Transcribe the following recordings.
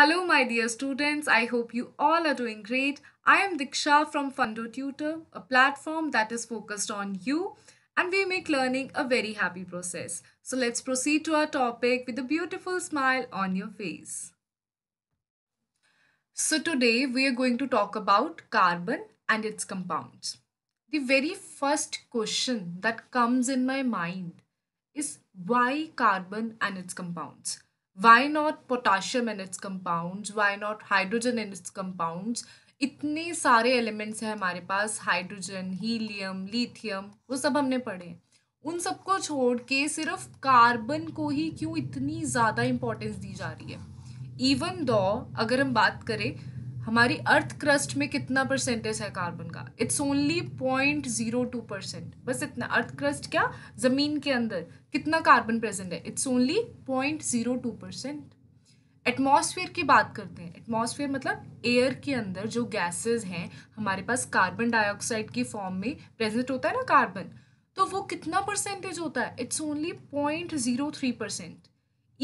Hello my dear students, I hope you all are doing great. I am Diksha from Fundo Tutor, a platform that is focused on you and we make learning a very happy process. So let's proceed to our topic with a beautiful smile on your face. So today we are going to talk about carbon and its compounds. The very first question that comes in my mind is why carbon and its compounds? why not potassium in its compounds why not hydrogen in its compounds इतने सारे elements हैं हमारे पास hydrogen helium lithium वो सब हमने पढ़े उन सबको छोड़ के सिर्फ कार्बन को ही क्यों इतनी ज़्यादा इम्पोर्टेंस दी जा रही है इवन दो अगर हम बात करें हमारी अर्थ क्रस्ट में कितना परसेंटेज है कार्बन का it's only point zero two percent बस इतना अर्थ क्रस्ट क्या ज़मीन के अंदर कितना कार्बन प्रेजेंट है it's only point zero two percent atmosphere की बात करते हैं एटमॉस्फेयर मतलब एयर के अंदर जो गैसेस हैं हमारे पास कार्बन डाइऑक्साइड की फॉर्म में प्रेजेंट होता है ना कार्बन तो वो कितना परसेंटेज होता है it's only point zero three percent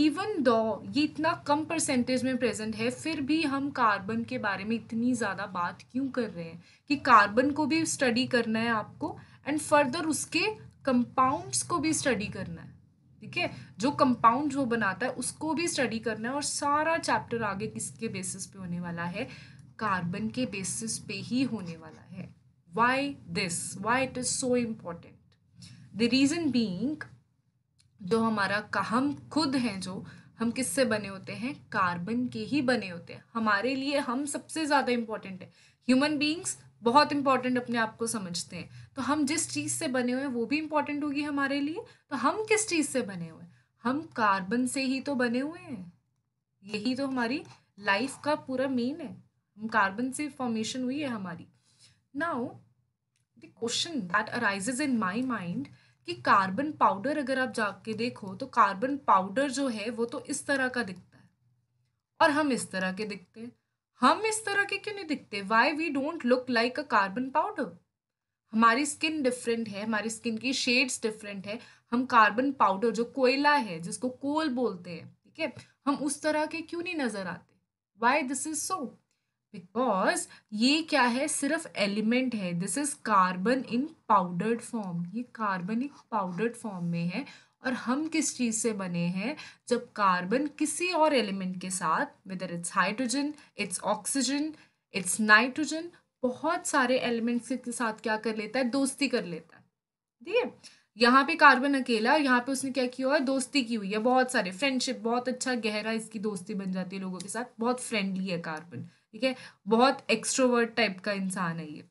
even though ये इतना कम परसेंटेज में प्रेजेंट है फिर भी हम कार्बन के बारे में इतनी ज़्यादा बात क्यों कर रहे हैं कि कार्बन को भी स्टडी करना है आपको एंड फर्दर उसके कंपाउंड्स को भी स्टडी करना है ठीक है जो कंपाउंड जो बनाता है उसको भी स्टडी करना है और सारा चैप्टर आगे किसके बेसिस पे होने वाला है कार्बन के बेसिस पे ही होने वाला है why this why it is so important the reason being जो हमारा का हम खुद हैं जो हम किससे बने होते हैं कार्बन के ही बने होते हैं हमारे लिए हम सबसे ज़्यादा इम्पॉर्टेंट है ह्यूमन बींग्स बहुत इंपॉर्टेंट अपने आप को समझते हैं तो हम जिस चीज़ से बने हुए हैं वो भी इम्पॉर्टेंट होगी हमारे लिए तो हम किस चीज़ से बने हुए हैं हम कार्बन से ही तो बने हुए हैं यही तो हमारी लाइफ का पूरा मेन है हम कार्बन से फॉर्मेशन हुई है हमारी now the question that arises in my mind कि कार्बन पाउडर अगर आप जाके देखो तो कार्बन पाउडर जो है वो तो इस तरह का दिखता है और हम इस तरह के दिखते हैं हम इस तरह के क्यों नहीं दिखते why we don't look like a carbon powder हमारी स्किन डिफरेंट है हमारी स्किन की शेड्स डिफरेंट है हम कार्बन पाउडर जो कोयला है जिसको कोल बोलते हैं ठीक है हम उस तरह के क्यों नहीं नजर आते why this is so because ये क्या है सिर्फ एलिमेंट है this is carbon in powdered form ये कार्बन एक पाउडर्ड फॉर्म में है और हम किस चीज़ से बने हैं जब कार्बन किसी और एलिमेंट के साथ whether it's hydrogen it's oxygen it's nitrogen बहुत सारे एलिमेंट्स के साथ क्या कर लेता है दोस्ती कर लेता है ठीक है यहाँ पे कार्बन अकेला और यहाँ पे उसने क्या किया हुआ है दोस्ती की हुई है बहुत सारे फ्रेंडशिप बहुत अच्छा गहरा इसकी दोस्ती बन जाती है लोगों के साथ बहुत फ्रेंडली है कार्बन ठीक है बहुत एक्सट्रोवर्ट टाइप का इंसान है ये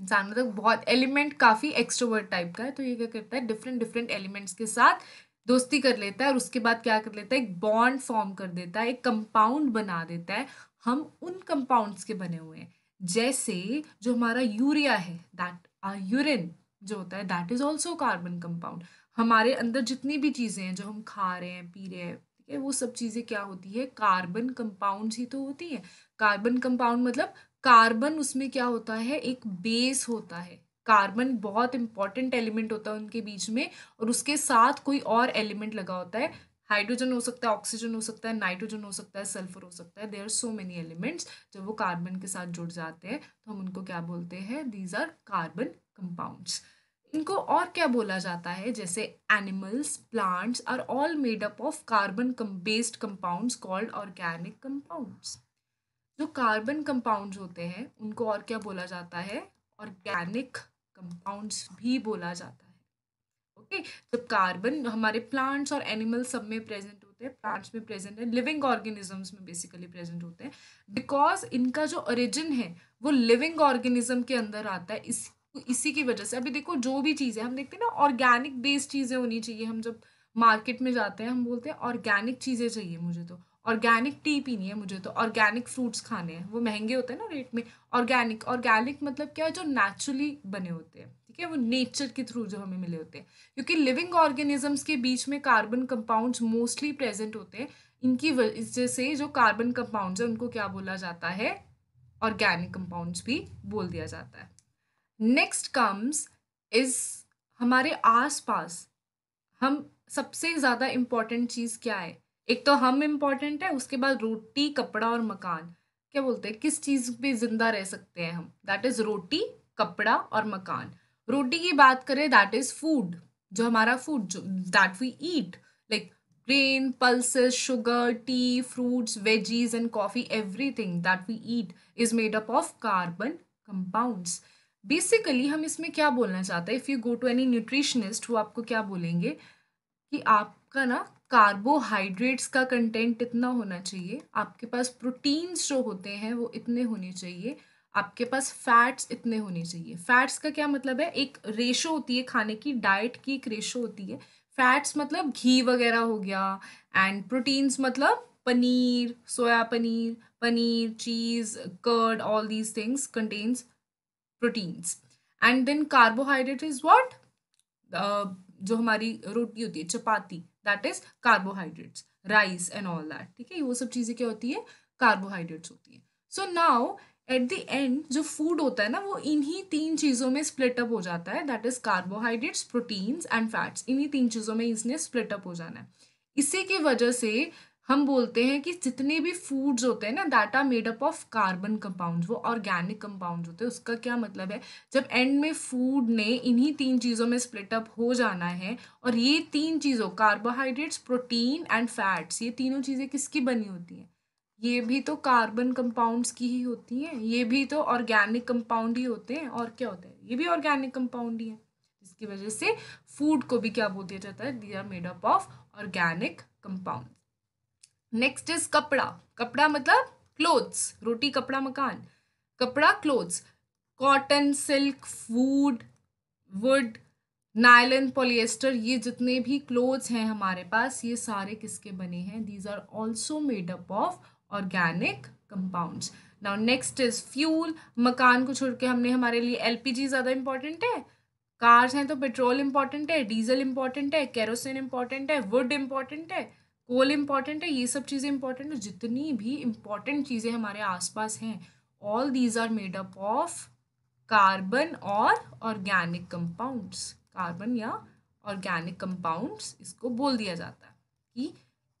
इंसान मतलब बहुत एलिमेंट काफ़ी एक्सट्रोवर्ट टाइप का है तो ये क्या करता है डिफरेंट डिफरेंट एलिमेंट्स के साथ दोस्ती कर लेता है और उसके बाद क्या कर लेता है एक बॉन्ड फॉर्म कर देता है एक कंपाउंड बना देता है हम उन कंपाउंड्स के बने हुए हैं जैसे जो हमारा यूरिया है दैट यूरिन जो होता है that is also carbon compound हमारे अंदर जितनी भी चीज़ें हैं जो हम खा रहे हैं पी रहे हैं ठीक है वो सब चीज़ें क्या होती है कार्बन कंपाउंड्स ही तो होती हैं कार्बन कंपाउंड मतलब कार्बन उसमें क्या होता है एक बेस होता है कार्बन बहुत इंपॉर्टेंट एलिमेंट होता है उनके बीच में और उसके साथ कोई और एलिमेंट लगा होता है हाइड्रोजन हो सकता है ऑक्सीजन हो सकता है नाइट्रोजन हो सकता है सल्फर हो सकता है they are so many elements जब वो कार्बन के साथ जुड़ जाते हैं तो हम उनको क्या बोलते हैं दीज आर कार्बन कंपाउंड्स इनको और क्या बोला जाता है जैसे animals plants are all made up of carbon based compounds called organic compounds जो कार्बन कंपाउंड्स होते हैं उनको और क्या बोला जाता है ऑर्गेनिक कंपाउंड्स भी बोला जाता है ओके जब कार्बन हमारे प्लांट्स और एनिमल्स सब में प्रेजेंट होते हैं प्लांट्स में प्रेजेंट है लिविंग ऑर्गेनिजम्स में बेसिकली प्रेजेंट होते हैं बिकॉज इनका जो ओरिजिन है वो लिविंग ऑर्गेनिज्म के अंदर आता है इस इसी की वजह से अभी देखो जो भी चीज़ें हम देखते हैं ना ऑर्गेनिक बेस्ड चीज़ें होनी चाहिए हम जब मार्केट में जाते हैं हम बोलते हैं ऑर्गेनिक चीज़ें चाहिए मुझे तो ऑर्गेनिक टी पीनी है मुझे तो ऑर्गेनिक फ्रूट्स खाने हैं वो महंगे होते हैं ना रेट में ऑर्गेनिक ऑर्गेनिक मतलब क्या है जो नेचुरली बने होते हैं ठीक है वो नेचर के थ्रू जो हमें मिले होते हैं क्योंकि लिविंग ऑर्गेनिजम्स के बीच में कार्बन कंपाउंड्स मोस्टली प्रेजेंट होते हैं इनकी वजह से जो कार्बन कंपाउंड्स हैं उनको क्या बोला जाता है ऑर्गेनिक कंपाउंड्स भी बोल दिया जाता है नेक्स्ट कम्स इज हमारे आस पास हम सबसे ज़्यादा इम्पॉर्टेंट चीज़ क्या है एक तो हम इम्पॉर्टेंट है उसके बाद रोटी कपड़ा और मकान क्या बोलते हैं किस चीज़ पे जिंदा रह सकते हैं हम दैट इज़ रोटी कपड़ा और मकान रोटी की बात करें दैट इज़ फूड जो हमारा फूड जो that we eat like grain pulses sugar tea fruits veggies and coffee everything that we eat is made up of carbon compounds basically हम इसमें क्या बोलना चाहते हैं if you go to any nutritionist वो आपको क्या बोलेंगे कि आप आपका ना कार्बोहाइड्रेट्स का कंटेंट इतना होना चाहिए आपके पास प्रोटीन्स जो होते हैं वो इतने होने चाहिए आपके पास फैट्स इतने होने चाहिए फैट्स का क्या मतलब है एक रेशो होती है खाने की डाइट की एक रेशो होती है फैट्स मतलब घी वगैरह हो गया एंड प्रोटीन्स मतलब paneer soya paneer paneer cheese curd all these things contains proteins and then carbohydrate is what जो हमारी रोटी होती है chapati that is carbohydrates rice and all that ठीक है वो सब चीज़ें क्या होती है कार्बोहाइड्रेट्स होती हैं so now at the end जो फूड होता है ना वो इन्हीं तीन चीज़ों में स्प्लिट अप हो जाता है that is carbohydrates proteins and fats इन्हीं तीन चीज़ों में इसने स्प्लिट अप हो जाना है इसी की वजह से हम बोलते हैं कि जितने भी फूड्स होते हैं ना that are made up of carbon compound वो ऑर्गेनिक कंपाउंड होते हैं उसका क्या मतलब है जब एंड में फूड ने इन्हीं तीन चीज़ों में स्प्लिट अप हो जाना है और ये तीन चीज़ों कार्बोहाइड्रेट्स प्रोटीन एंड फैट्स ये तीनों चीज़ें किसकी बनी होती हैं ये भी तो कार्बन कंपाउंड्स की ही होती हैं ये भी तो ऑर्गेनिक कंपाउंड ही होते हैं और क्या होता है ये भी ऑर्गेनिक कंपाउंड ही है जिसकी वजह से फूड को भी क्या बोल दिया जाता है they are made up of organic compound next is कपड़ा कपड़ा मतलब क्लोथ्स रोटी कपड़ा मकान कपड़ा clothes cotton silk food wood nylon polyester ये जितने भी क्लोथ्स हैं हमारे पास ये सारे किसके बने हैं these are also made up of organic compounds now next is fuel मकान को छोड़ के हमने हमारे लिए जी ज़्यादा इंपॉर्टेंट है कार्स हैं तो पेट्रोल इंपॉर्टेंट है डीजल इंपॉर्टेंट है कैरोसिन इंपॉर्टेंट है वुड इंपॉर्टेंट है कोल इम्पॉर्टेंट है ये सब चीज़ें इंपॉर्टेंट है जितनी भी इम्पॉर्टेंट चीज़ें हमारे आसपास हैं all these are made up of carbon और ऑर्गेनिक कंपाउंड्स कार्बन या ऑर्गेनिक कंपाउंड्स इसको बोल दिया जाता है कि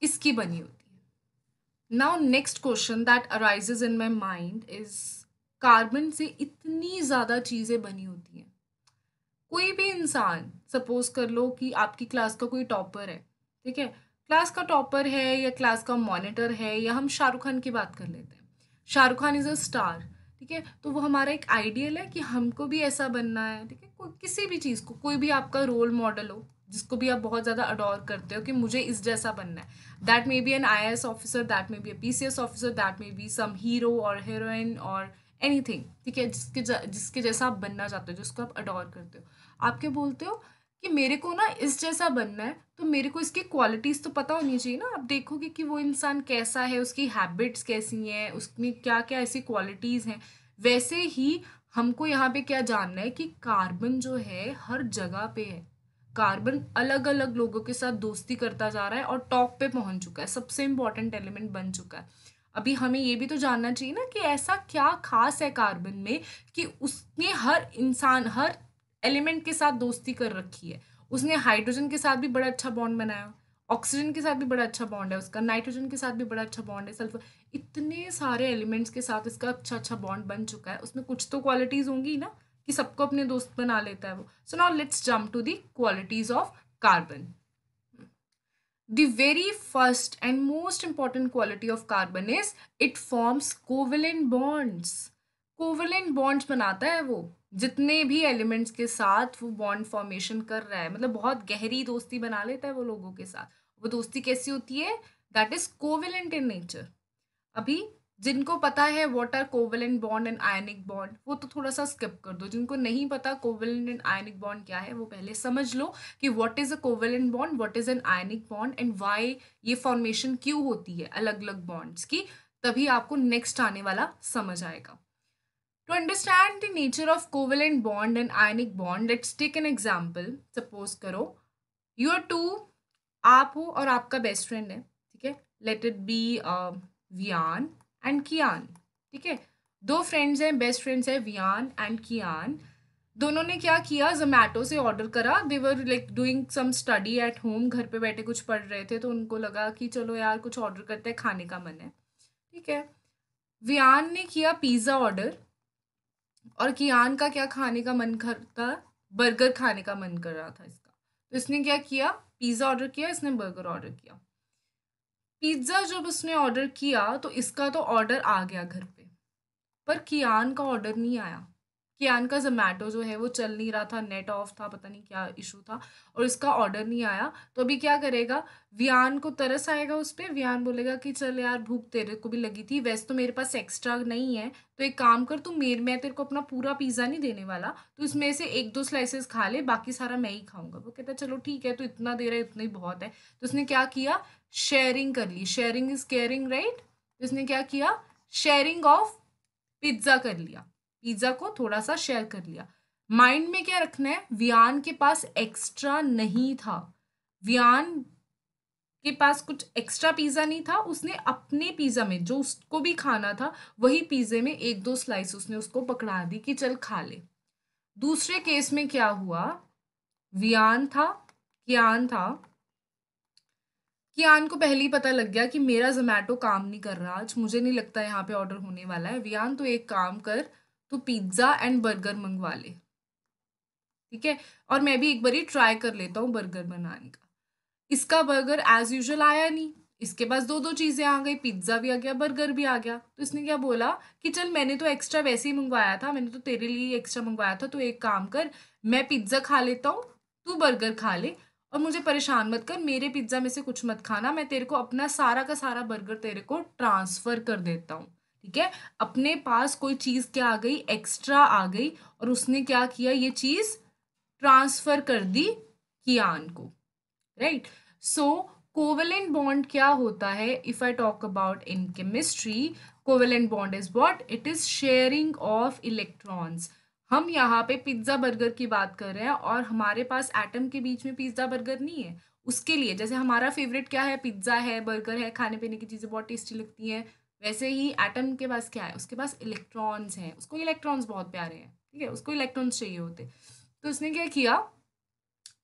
इसकी बनी होती है now next question that arises in my mind is carbon से इतनी ज़्यादा चीज़ें बनी होती हैं कोई भी इंसान सपोज कर लो कि आपकी क्लास का कोई टॉपर है ठीक है क्लास का टॉपर है या क्लास का मॉनिटर है या हम शाहरुख खान की बात कर लेते हैं Shahrukh Khan is a star ठीक है तो वो हमारा एक आइडियल है कि हमको भी ऐसा बनना है ठीक है कोई किसी भी चीज़ को कोई भी आपका रोल मॉडल हो जिसको भी आप बहुत ज़्यादा अडोर करते हो कि मुझे इस जैसा बनना है that may be an I S officer that may be a P C S officer that may be some hero और हीरोइन और एनी थिंग ठीक है जिसके जिसके जैसा आप बनना चाहते हो जिसको आप अडोर करते हो आपके बोलते हो कि मेरे को ना इस जैसा बनना है तो मेरे को इसकी क्वालिटीज़ तो पता होनी चाहिए ना आप देखोगे कि वो इंसान कैसा है उसकी हैबिट्स कैसी हैं उसमें क्या क्या ऐसी क्वालिटीज़ हैं वैसे ही हमको यहाँ पे क्या जानना है कि कार्बन जो है हर जगह पे है कार्बन अलग अलग लोगों के साथ दोस्ती करता जा रहा है और टॉप पे पहुंच चुका है सबसे इम्पॉर्टेंट एलिमेंट बन चुका है अभी हमें ये भी तो जानना चाहिए ना कि ऐसा क्या खास है कार्बन में कि उसने हर इंसान हर एलिमेंट के साथ दोस्ती कर रखी है उसने हाइड्रोजन के साथ भी बड़ा अच्छा बॉन्ड बनाया ऑक्सीजन के साथ भी बड़ा अच्छा बॉन्ड है उसका नाइट्रोजन के साथ भी बड़ा अच्छा बॉन्ड है सल्फर इतने सारे एलिमेंट्स के साथ इसका अच्छा अच्छा बॉन्ड बन चुका है उसमें कुछ तो क्वालिटीज़ होंगी ना कि सबको अपने दोस्त बना लेता है वो so now let's jump to the qualities of carbon the very first and most important quality of carbon is it forms covalent bonds covalent bonds बनाता है वो जितने भी एलिमेंट्स के साथ वो बॉन्ड फॉर्मेशन कर रहा है मतलब बहुत गहरी दोस्ती बना लेता है वो लोगों के साथ वो दोस्ती कैसी होती है that is covalent in nature अभी जिनको पता है what are covalent bond and ionic bond वो तो थोड़ा सा स्किप कर दो जिनको नहीं पता कोवेलेंट एंड आयनिक बॉन्ड क्या है वो पहले समझ लो कि what is a covalent bond what is an ionic bond and why ये फॉर्मेशन क्यों होती है अलग अलग बॉन्ड्स की तभी आपको नेक्स्ट आने वाला समझ आएगा To understand the nature of covalent bond and ionic bond, let's take an example. Suppose करो you are two आप हो और आपका बेस्ट फ्रेंड है ठीक है let it be Vian and Kian ठीक है दो फ्रेंड्स हैं बेस्ट फ्रेंड्स हैं वियान एंड कियान दोनों ने क्या किया जोमेटो से ऑर्डर करा they're like doing some study at home घर पे बैठे कुछ पढ़ रहे थे तो उनको लगा कि चलो यार कुछ ऑर्डर करते हैं खाने का मन है ठीक है वियान ने किया पिज़्ज़ा ऑर्डर और कियान का क्या खाने का मन करता बर्गर खाने का मन कर रहा था इसका तो इसने क्या किया पिज़्ज़ा ऑर्डर किया इसने बर्गर ऑर्डर किया पिज़्ज़ा जब उसने ऑर्डर किया तो इसका तो ऑर्डर आ गया घर पे पर कियान का ऑर्डर नहीं आया कियान का जोमेटो जो है वो चल नहीं रहा था नेट ऑफ था पता नहीं क्या इशू था और इसका ऑर्डर नहीं आया तो अभी क्या करेगा वियान को तरस आएगा उस पर वियान बोलेगा कि चल यार भूख तेरे को भी लगी थी वैसे तो मेरे पास एक्स्ट्रा नहीं है तो एक काम कर तू मेर मैं तेरे को अपना पूरा पिज़्ज़ा नहीं देने वाला तो इसमें से एक दो स्लाइसेस खा ले बाकी सारा मैं ही खाऊंगा वो कहता चलो ठीक है तो इतना दे रहा है इतना ही बहुत है तो उसने क्या किया शेयरिंग कर ली शेयरिंग इज़ केयरिंग राइट उसने क्या किया शेयरिंग ऑफ पिज्ज़ा कर लिया पिज्जा को थोड़ा सा शेयर कर लिया माइंड में क्या रखना है वियान के पास एक्स्ट्रा नहीं था वियान के पास कुछ एक्स्ट्रा पिज़्ज़ा नहीं था उसने अपने पिज़्ज़ा में जो उसको भी खाना था वही पिज़्ज़े में एक दो स्लाइस उसने उसको पकड़ा दी कि चल खा ले दूसरे केस में क्या हुआ वियान था कियान था कियान को पहले ही पता लग गया कि मेरा जोमेटो काम नहीं कर रहा आज मुझे नहीं लगता यहाँ पे ऑर्डर होने वाला है वियान तो एक काम कर तो पिज्ज़ा एंड बर्गर मंगवा ले ठीक है और मैं भी एक बार ही ट्राई कर लेता हूँ बर्गर बनाने का इसका बर्गर एज यूजल आया नहीं इसके पास दो दो चीज़ें आ गई पिज्ज़ा भी आ गया बर्गर भी आ गया तो इसने क्या बोला कि चल मैंने तो एक्स्ट्रा वैसे ही मंगवाया था मैंने तो तेरे लिए एक्स्ट्रा मंगवाया था तो एक काम कर मैं पिज्ज़ा खा लेता हूँ तू बर्गर खा ले और मुझे परेशान मत कर मेरे पिज्ज़ा में से कुछ मत खाना मैं तेरे को अपना सारा का सारा बर्गर तेरे को ट्रांसफ़र कर देता हूँ ठीक है अपने पास कोई चीज़ क्या आ गई एक्स्ट्रा आ गई और उसने क्या किया ये चीज़ ट्रांसफ़र कर दी कियान को राइट सो कोवेलेंट बॉन्ड क्या होता है if I talk about in chemistry covalent bond is what it is sharing of electrons हम यहाँ पे पिज्ज़ा बर्गर की बात कर रहे हैं और हमारे पास एटम के बीच में पिज्ज़ा बर्गर नहीं है उसके लिए जैसे हमारा फेवरेट क्या है पिज्ज़ा है बर्गर है खाने पीने की चीज़ें बहुत टेस्टी लगती हैं वैसे ही एटम के पास क्या है उसके पास इलेक्ट्रॉन्स हैं उसको इलेक्ट्रॉन्स बहुत प्यारे हैं ठीक है उसको इलेक्ट्रॉन्स चाहिए होते तो उसने क्या किया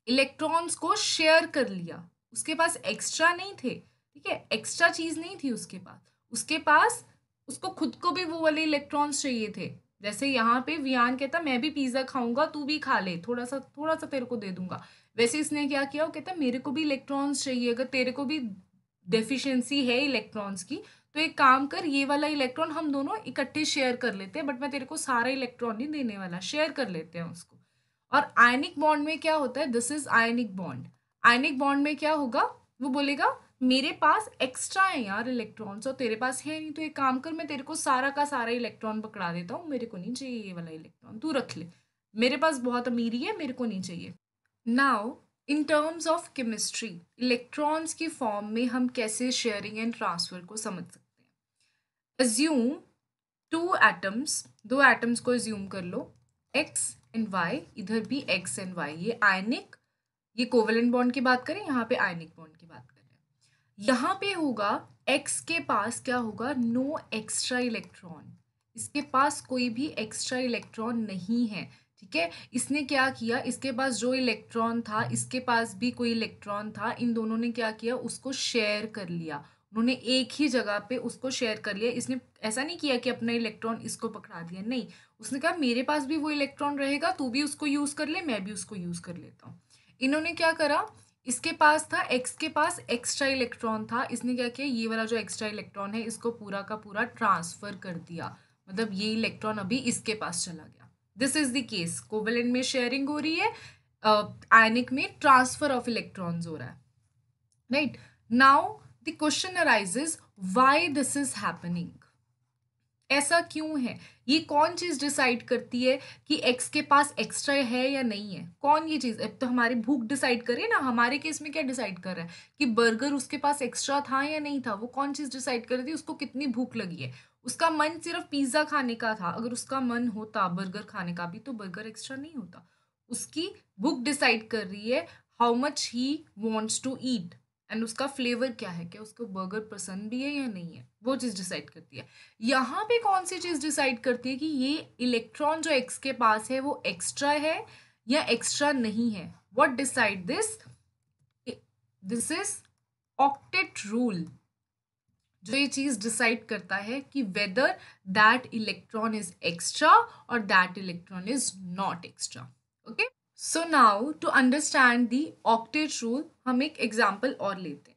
इलेक्ट्रॉन्स को शेयर कर लिया उसके पास एक्स्ट्रा नहीं थे ठीक है एक्स्ट्रा चीज़ नहीं थी उसके पास उसके पास उसको खुद को भी वो वाले इलेक्ट्रॉन्स चाहिए थे जैसे यहाँ पे वियान कहता मैं भी पिज़्ज़ा खाऊंगा तू भी खा ले थोड़ा सा थोड़ा सा तेरे को दे दूंगा वैसे इसने क्या किया वो कहता मेरे को भी इलेक्ट्रॉन्स चाहिए अगर तेरे को भी डेफिशिएंसी है इलेक्ट्रॉन्स की तो एक काम कर ये वाला इलेक्ट्रॉन हम दोनों इकट्ठे शेयर कर लेते हैं बट मैं तेरे को सारा इलेक्ट्रॉन नहीं देने वाला शेयर कर लेते हैं उसको और आयनिक बॉन्ड में क्या होता है this is ionic bond ionic bond में क्या होगा वो बोलेगा मेरे पास एक्स्ट्रा है यार इलेक्ट्रॉन्स और तेरे पास है नहीं तो एक काम कर मैं तेरे को सारा का सारा इलेक्ट्रॉन पकड़ा देता हूँ मेरे को नहीं चाहिए ये वाला इलेक्ट्रॉन तू रख ले मेरे पास बहुत अमीरी है मेरे को नहीं चाहिए now in terms of chemistry electrons की फॉर्म में हम कैसे शेयरिंग एंड ट्रांसफर को समझ सकते हैं अज्यूम टू एटम्स दो एटम्स को अज्यूम कर लो एक्स एंड वाई इधर भी एक्स एंड वाई ये आयनिक ये कोवलेंट बॉन्ड की बात करें यहाँ पे आयनिक बॉन्ड की बात करें यहाँ पे होगा एक्स के पास क्या होगा नो एक्स्ट्रा इलेक्ट्रॉन इसके पास कोई भी एक्स्ट्रा इलेक्ट्रॉन नहीं है ठीक है इसने क्या किया इसके पास जो इलेक्ट्रॉन था इसके पास भी कोई इलेक्ट्रॉन था इन दोनों ने क्या किया उसको शेयर कर लिया उन्होंने एक ही जगह पे उसको शेयर कर लिया इसने ऐसा नहीं किया कि अपना इलेक्ट्रॉन इसको पकड़ा दिया नहीं उसने कहा मेरे पास भी वो इलेक्ट्रॉन रहेगा तू भी उसको यूज़ कर ले मैं भी उसको यूज़ कर लेता हूँ इन्होंने क्या करा इसके पास था एक्स के पास एक्स्ट्रा इलेक्ट्रॉन था इसने क्या किया ये वाला जो एक्स्ट्रा इलेक्ट्रॉन है इसको पूरा का पूरा ट्रांसफ़र कर दिया मतलब ये इलेक्ट्रॉन अभी इसके पास चला गया this is the case covalent में शेयरिंग हो रही है आयनिक uh, में ट्रांसफर ऑफ इलेक्ट्रॉन्स हो रहा है right now the question arises why this is happening ऐसा क्यों है ये कौन चीज़ डिसाइड करती है कि एक्स के पास एक्स्ट्रा है या नहीं है कौन ये चीज़ अब तो हमारी भूख डिसाइड करे ना हमारे केस में क्या डिसाइड कर रहा है कि बर्गर उसके पास एक्स्ट्रा था या नहीं था वो कौन चीज़ डिसाइड कर रही थी उसको कितनी भूख लगी है उसका मन सिर्फ पिज़्ज़ा खाने का था अगर उसका मन होता बर्गर खाने का भी तो बर्गर एक्स्ट्रा नहीं होता उसकी बुक डिसाइड कर रही है how much he wants to eat and उसका फ्लेवर क्या है क्या उसको बर्गर पसंद भी है या नहीं है वो चीज़ डिसाइड करती है यहाँ पे कौन सी चीज़ डिसाइड करती है कि ये इलेक्ट्रॉन जो एक्स के पास है वो एक्स्ट्रा है या एक्स्ट्रा नहीं है what decide this this is octet rule जो ये चीज़ डिसाइड करता है कि whether that electron is extra और that electron is not extra okay so now to understand the octet rule हम एक एग्जाम्पल और लेते हैं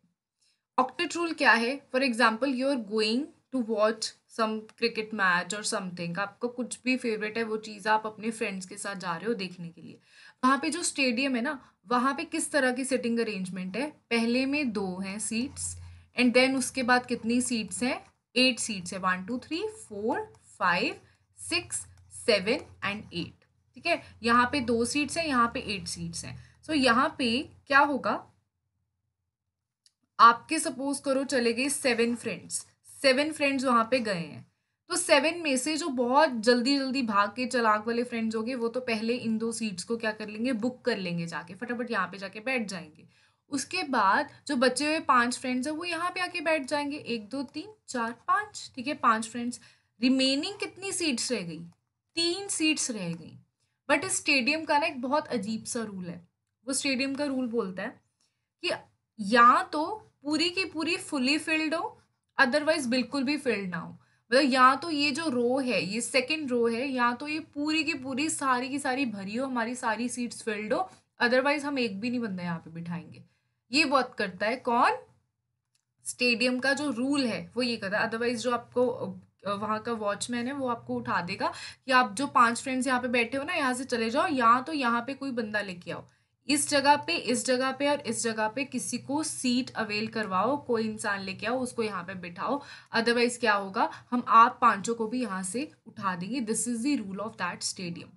ऑक्टेट रूल क्या है for example you are going to watch some cricket match और something आपको कुछ भी फेवरेट है वो चीज़ आप अपने फ्रेंड्स के साथ जा रहे हो देखने के लिए वहाँ पे जो स्टेडियम है ना वहाँ पे किस तरह की सिटिंग अरेंजमेंट है पहले में दो हैं सीट्स एंड देन उसके बाद कितनी सीट्स हैं एट सीट्स है one two three four five six seven and eight ठीक है यहाँ पे दो सीट्स हैं यहाँ पे एट सीट्स हैं सो so, यहाँ पे क्या होगा आपके सपोज करो चले गए सेवन फ्रेंड्स सेवन फ्रेंड्स वहाँ पे गए हैं तो सेवन में से जो बहुत जल्दी जल्दी भाग के चलाक वाले फ्रेंड्स होंगे वो तो पहले इन दो सीट्स को क्या कर लेंगे बुक कर लेंगे जाके फटाफट यहाँ पे जाके बैठ जाएंगे उसके बाद जो बचे हुए पांच फ्रेंड्स हैं वो यहाँ पे आके बैठ जाएंगे एक दो तीन चार पाँच ठीक है पांच फ्रेंड्स रिमेनिंग कितनी सीट्स रह गई तीन सीट्स रह गई बट इस स्टेडियम का ना एक बहुत अजीब सा रूल है वो स्टेडियम का रूल बोलता है कि या तो पूरी की पूरी फुली फिल्ड हो अदरवाइज बिल्कुल भी फिल्ड ना हो मतलब या तो ये जो रो है ये सेकेंड रो है या तो ये पूरी की पूरी सारी की सारी भरी हो हमारी सारी सीट्स फिल्ड हो अदरवाइज हम एक भी नहीं बंदा यहाँ पे बिठाएंगे ये बहुत करता है कौन स्टेडियम का जो रूल है वो ये करता है अदरवाइज जो आपको वहाँ का वॉचमैन है वो आपको उठा देगा कि आप जो पांच फ्रेंड्स यहाँ पे बैठे हो ना यहाँ से चले जाओ यहाँ तो यहाँ पे कोई बंदा लेके आओ इस जगह पे इस जगह पे और इस जगह पे किसी को सीट अवेल करवाओ कोई इंसान लेके आओ उसको यहाँ पे बिठाओ अदरवाइज क्या होगा हम आप पांचों को भी यहाँ से उठा देंगे this is the rule of that stadium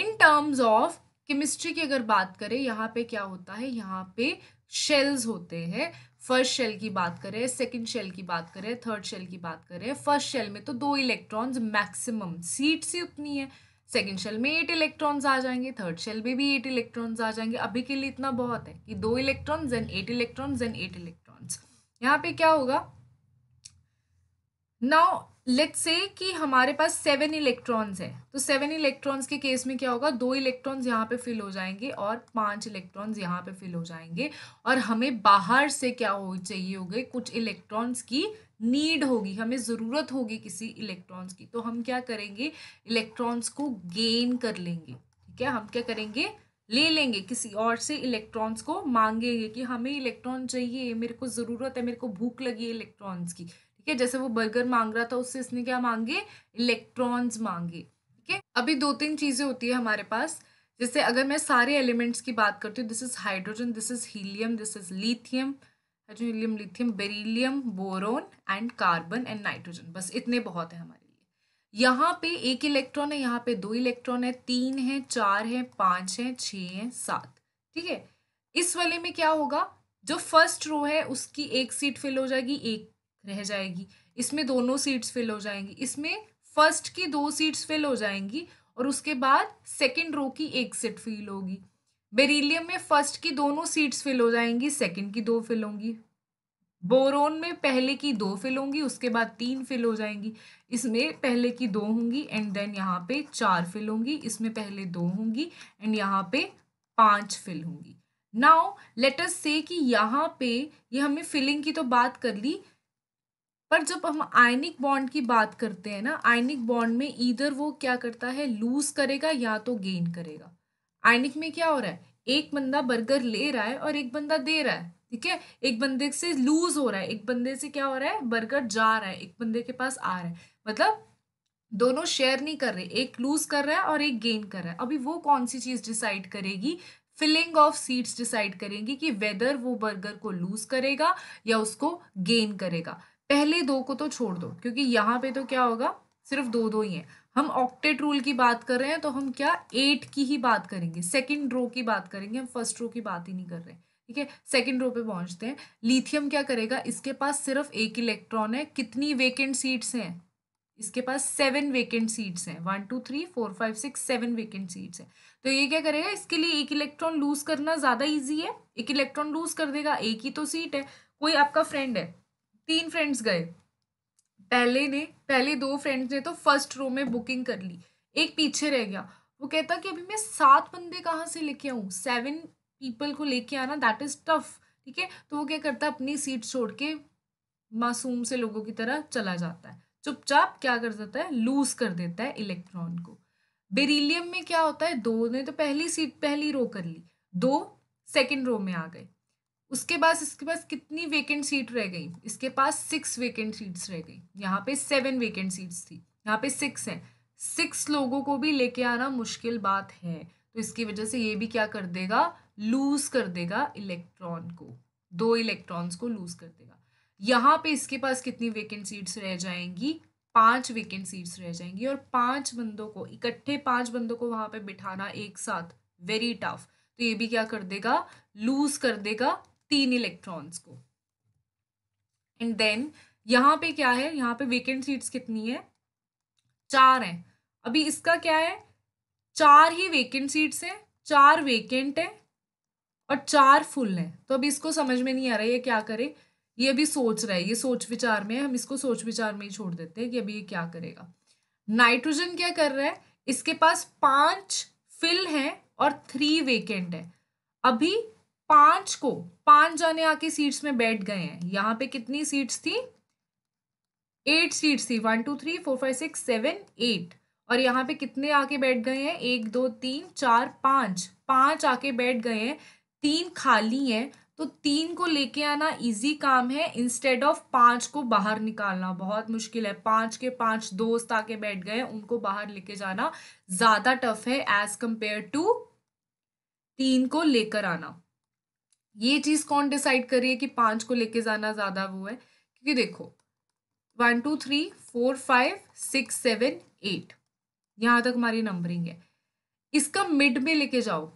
in terms of chemistry की अगर बात करें यहाँ पे क्या होता है यहाँ पे शेल्स होते हैं फर्स्ट शेल की बात करें सेकंड शेल की बात करें थर्ड शेल की बात करें फर्स्ट शेल में तो दो इलेक्ट्रॉन्स मैक्सिमम सीट सी उतनी है सेकेंड शेल में एट इलेक्ट्रॉन्स आ जाएंगे थर्ड शेल में भी एट इलेक्ट्रॉन्स आ जाएंगे अभी के लिए इतना बहुत है कि दो electrons then eight electrons then eight electrons यहाँ पे क्या होगा नाउ लेट से कि हमारे पास सेवन इलेक्ट्रॉन्स हैं तो सेवन इलेक्ट्रॉन्स के केस में क्या होगा दो इलेक्ट्रॉन्स यहाँ पे फिल हो जाएंगे और पांच इलेक्ट्रॉन्स यहाँ पे फिल हो जाएंगे और हमें बाहर से क्या हो चाहिए होगी कुछ इलेक्ट्रॉन्स की नीड होगी हमें ज़रूरत होगी किसी इलेक्ट्रॉन्स की तो हम क्या करेंगे इलेक्ट्रॉन्स को गेन कर लेंगे ठीक है हम क्या करेंगे ले लेंगे किसी और से इलेक्ट्रॉन्स को मांगेंगे कि हमें इलेक्ट्रॉन चाहिए मेरे को ज़रूरत है मेरे को भूख लगी है इलेक्ट्रॉन्स की ठीक है जैसे वो बर्गर मांग रहा था उससे इसने क्या मांगे इलेक्ट्रॉन्स मांगे ठीक है अभी दो तीन चीज़ें होती है हमारे पास जैसे अगर मैं सारे एलिमेंट्स की बात करती हूँ this is hydrogen this is helium this is lithium हाइड्रोहीलियम lithium beryllium boron and carbon and nitrogen बस इतने बहुत हैं हमारे लिए यहाँ पे एक इलेक्ट्रॉन है यहाँ पे दो इलेक्ट्रॉन है तीन है चार है पाँच है छः है सात ठीक है इस वाले में क्या होगा जो फर्स्ट रो है उसकी एक सीट फिल हो जाएगी एक रह जाएगी इसमें दोनों सीट्स फिल हो जाएंगी इसमें फर्स्ट की दो सीट्स फिल हो जाएंगी और उसके बाद सेकेंड रो की एक सीट फिल होगी बेरिलियम में फर्स्ट की दोनों सीट्स फिल हो जाएंगी सेकेंड की दो फिल होंगी बोरोन में पहले की दो फिल होंगी उसके बाद तीन फिल हो जाएंगी इसमें पहले की दो होंगी एंड देन यहाँ पे चार फिल होंगी इसमें पहले दो होंगी एंड यहाँ पे पांच फिल होंगी नाउ लेटस से कि यहाँ पे ये यह हमने फिलिंग की तो बात कर ली पर जब हम आयनिक बॉन्ड की बात करते हैं ना आयनिक बॉन्ड में इधर वो क्या करता है लूज करेगा या तो गेन करेगा आयनिक में क्या हो रहा है एक बंदा बर्गर ले रहा है और एक बंदा दे रहा है ठीक है एक बंदे से लूज हो रहा है एक बंदे से क्या हो रहा है बर्गर जा रहा है एक बंदे के पास आ रहा है मतलब दोनों शेयर नहीं कर रहे एक लूज कर रहा है और एक गेन कर रहा है अभी वो कौन सी चीज़ डिसाइड करेगी फिलिंग ऑफ सीट्स डिसाइड करेंगी कि वेदर वो बर्गर को लूज करेगा या उसको गेन करेगा पहले दो को तो छोड़ दो क्योंकि यहाँ पे तो क्या होगा सिर्फ दो दो ही हैं हम ऑक्टेट रूल की बात कर रहे हैं तो हम क्या एट की ही बात करेंगे सेकेंड रो की बात करेंगे हम फर्स्ट रो की बात ही नहीं कर रहे हैं ठीक है सेकेंड रो पे पहुंचते हैं लिथियम क्या करेगा इसके पास सिर्फ एक इलेक्ट्रॉन है कितनी वेकेंट सीट्स हैं इसके पास सेवन वेकेंट सीट्स हैं one two three four five six seven vacant seats हैं तो ये क्या करेगा इसके लिए एक इलेक्ट्रॉन लूज करना ज़्यादा ईजी है एक इलेक्ट्रॉन लूज कर देगा एक ही तो सीट है कोई आपका फ्रेंड है तीन फ्रेंड्स गए पहले ने पहले दो फ्रेंड्स ने तो फर्स्ट रो में बुकिंग कर ली एक पीछे रह गया वो कहता कि अभी मैं सात बंदे कहाँ से लेके आऊँ सेवन पीपल को लेके आना दैट इज़ टफ ठीक है तो वो क्या करता है अपनी सीट छोड़ के मासूम से लोगों की तरह चला जाता है चुपचाप क्या कर देता है लूज कर देता है इलेक्ट्रॉन को बेरिलियम में क्या होता है दो ने तो पहली सीट पहली रो कर ली दो सेकेंड रो में आ गए उसके बाद इसके पास कितनी वेकेंट सीट रह गई इसके पास सिक्स वेकेंट सीट्स रह गई यहाँ पे सेवन वेकेंट सीट्स थी यहाँ पे सिक्स है सिक्स लोगों को भी लेके आना मुश्किल बात है तो इसकी वजह से ये भी क्या कर देगा लूज कर देगा इलेक्ट्रॉन को दो इलेक्ट्रॉन्स को लूज कर देगा यहाँ पे इसके पास कितनी वेकेंट सीट्स रह जाएंगी पांच वेकेंट सीट्स रह जाएंगी और पांच बंदों को इकट्ठे पांच बंदों को वहां पे बिठाना एक साथ वेरी टफ तो ये भी क्या कर देगा लूज कर देगा तीन इलेक्ट्रॉन्स को एंड देन यहां पे क्या है यहां पे वेकेंट सीट्स कितनी है चार हैं अभी इसका क्या है चार ही वेकेंट सीट्स हैं चार वेकेंट है और चार फुल हैं तो अभी इसको समझ में नहीं आ रहा है ये क्या करे ये अभी सोच रहा है ये सोच विचार में है हम इसको सोच विचार में ही छोड़ देते हैं कि अभी ये क्या करेगा नाइट्रोजन क्या कर रहा है इसके पास पांच फिल हैं और थ्री वेकेंट है अभी पांच को पांच जने आके सीट्स में बैठ गए हैं यहाँ पे कितनी सीट्स थी एट सीट्स थी one two three four five six seven eight और यहाँ पे कितने आके बैठ गए हैं एक दो तीन चार पाँच पाँच आके बैठ गए हैं तीन खाली हैं तो तीन को लेके आना इजी काम है इंस्टेड ऑफ पाँच को बाहर निकालना बहुत मुश्किल है पाँच के पाँच दोस्त आके बैठ गए उनको बाहर लेके जाना ज़्यादा टफ है एज़ कंपेयर टू तीन को लेकर आना ये चीज़ कौन डिसाइड करिए कि पांच को लेके जाना ज़्यादा वो है क्योंकि देखो one two three four five six seven eight यहां तक हमारी नंबरिंग है इसका मिड में लेके जाओ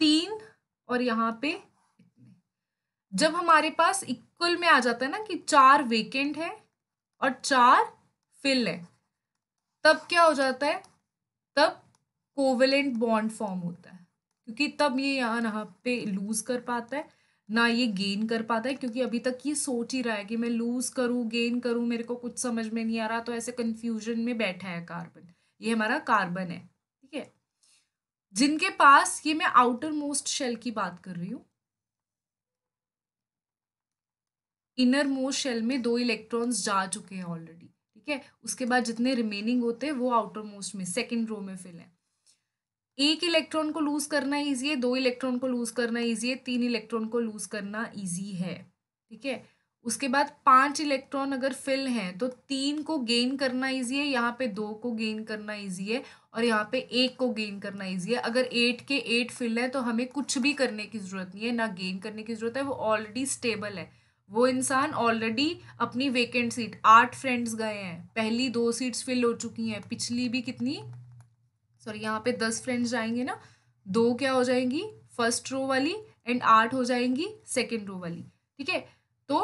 तीन और यहाँ पे जब हमारे पास इक्वल में आ जाता है ना कि चार वेकेंट है और चार फिल है तब क्या हो जाता है तब कोवेलेंट बॉन्ड फॉर्म होता है क्योंकि तब ये यहाँ पे लूज कर पाता है ना ये गेन कर पाता है क्योंकि अभी तक ये सोच ही रहा है कि मैं लूज करूँ गेन करूँ मेरे को कुछ समझ में नहीं आ रहा तो ऐसे कन्फ्यूजन में बैठा है कार्बन ये हमारा कार्बन है ठीक है जिनके पास ये मैं आउटर मोस्ट शेल की बात कर रही हूँ इनर मोस्ट शेल में दो इलेक्ट्रॉन्स जा चुके हैं ऑलरेडी ठीक है उसके बाद जितने रिमेनिंग होते हैं वो आउटर मोस्ट में सेकेंड रो में फिल है एक इलेक्ट्रॉन को लूज करना ईजी है दो इलेक्ट्रॉन को लूज करना ईजी है तीन इलेक्ट्रॉन को लूज करना ईजी है ठीक है उसके बाद पांच इलेक्ट्रॉन अगर फिल हैं तो तीन को गेन करना इजी है यहाँ पे दो को गेन करना इजी है और यहाँ पे एक को गेन करना इजी है अगर एट के एट फिल हैं तो हमें कुछ भी करने की ज़रूरत नहीं है ना गेन करने की ज़रूरत है वो ऑलरेडी स्टेबल है वो इंसान ऑलरेडी अपनी वेकेंट सीट आठ फ्रेंड्स गए हैं पहली दो सीट्स फिल हो चुकी हैं पिछली भी कितनी सॉरी यहाँ पे दस फ्रेंड्स जाएंगे ना दो क्या हो जाएंगी फर्स्ट रो वाली एंड आठ हो जाएंगी सेकेंड रो वाली ठीक है तो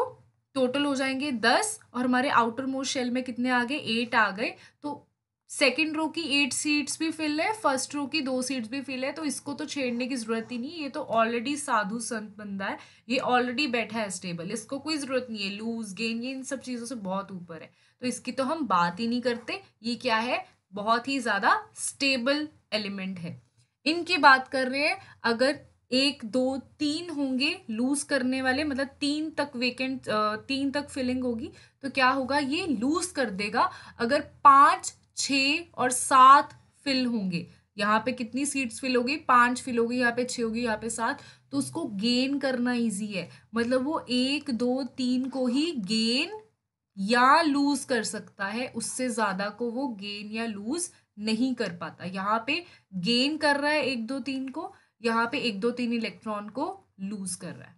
टोटल हो जाएंगे दस और हमारे आउटर मोस्ट शेल में कितने आ गए एट आ गए तो सेकेंड रो की एट सीट्स भी फिल है फर्स्ट रो की दो सीट्स भी फिल है तो इसको तो छेड़ने की ज़रूरत ही नहीं ये तो ऑलरेडी साधु संत बंदा है ये ऑलरेडी बैठा है स्टेबल इसको कोई ज़रूरत नहीं है लूज गेन ये इन सब चीज़ों से बहुत ऊपर है तो इसकी तो हम बात ही नहीं करते ये क्या है बहुत ही ज़्यादा स्टेबल एलिमेंट है इनकी बात कर रहे हैं अगर एक दो तीन होंगे लूज करने वाले मतलब तीन तक वेकेंट तीन तक फिलिंग होगी तो क्या होगा ये लूज कर देगा अगर पाँच छ और सात फिल होंगे यहाँ पे कितनी सीट्स फिल होगी पाँच फिल होगी यहाँ पे छः होगी यहाँ पे सात तो उसको गेन करना इजी है मतलब वो एक दो तीन को ही गेन या लूज कर सकता है उससे ज़्यादा को वो गेन या लूज नहीं कर पाता यहाँ पे गेन कर रहा है एक दो तीन को यहाँ पे एक दो तीन इलेक्ट्रॉन को लूज कर रहा है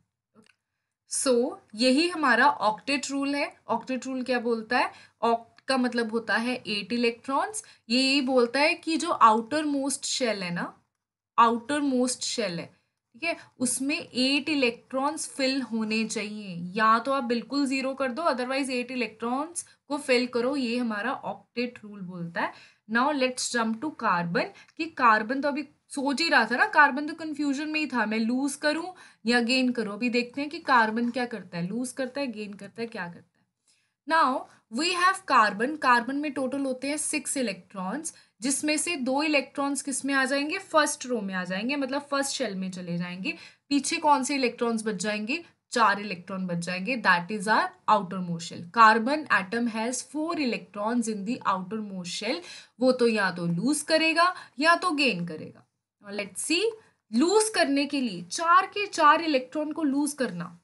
सो so, यही हमारा ऑक्टेट रूल है ऑक्टेट रूल क्या बोलता है ऑक्ट का मतलब होता है एट इलेक्ट्रॉन्स ये यही बोलता है कि जो आउटर मोस्ट शेल है ना आउटर मोस्ट शेल है ठीक है उसमें एट इलेक्ट्रॉन्स फिल होने चाहिए या तो आप बिल्कुल ज़ीरो कर दो अदरवाइज एट इलेक्ट्रॉन्स को फिल करो ये हमारा ऑक्टेट रूल बोलता है now let's jump to carbon कि कार्बन तो अभी सोच ही रहा था ना कार्बन तो कन्फ्यूजन में ही था मैं लूज़ करूँ या गेन करूँ अभी देखते हैं कि कार्बन क्या करता है लूज़ करता है गेन करता है क्या करता है now we have carbon carbon में टोटल होते हैं सिक्स इलेक्ट्रॉन्स जिसमें से दो इलेक्ट्रॉन्स किस में आ जाएंगे फर्स्ट रो में आ जाएंगे मतलब फर्स्ट शेल में चले जाएंगे पीछे कौन से इलेक्ट्रॉन्स बच जाएंगे चार इलेक्ट्रॉन बच जाएंगे that is our outer most carbon atom has four electrons in the outer most वो तो या तो लूज करेगा या तो गेन करेगा लेट्स सी लूज करने के लिए चार के चार इलेक्ट्रॉन को लूज करना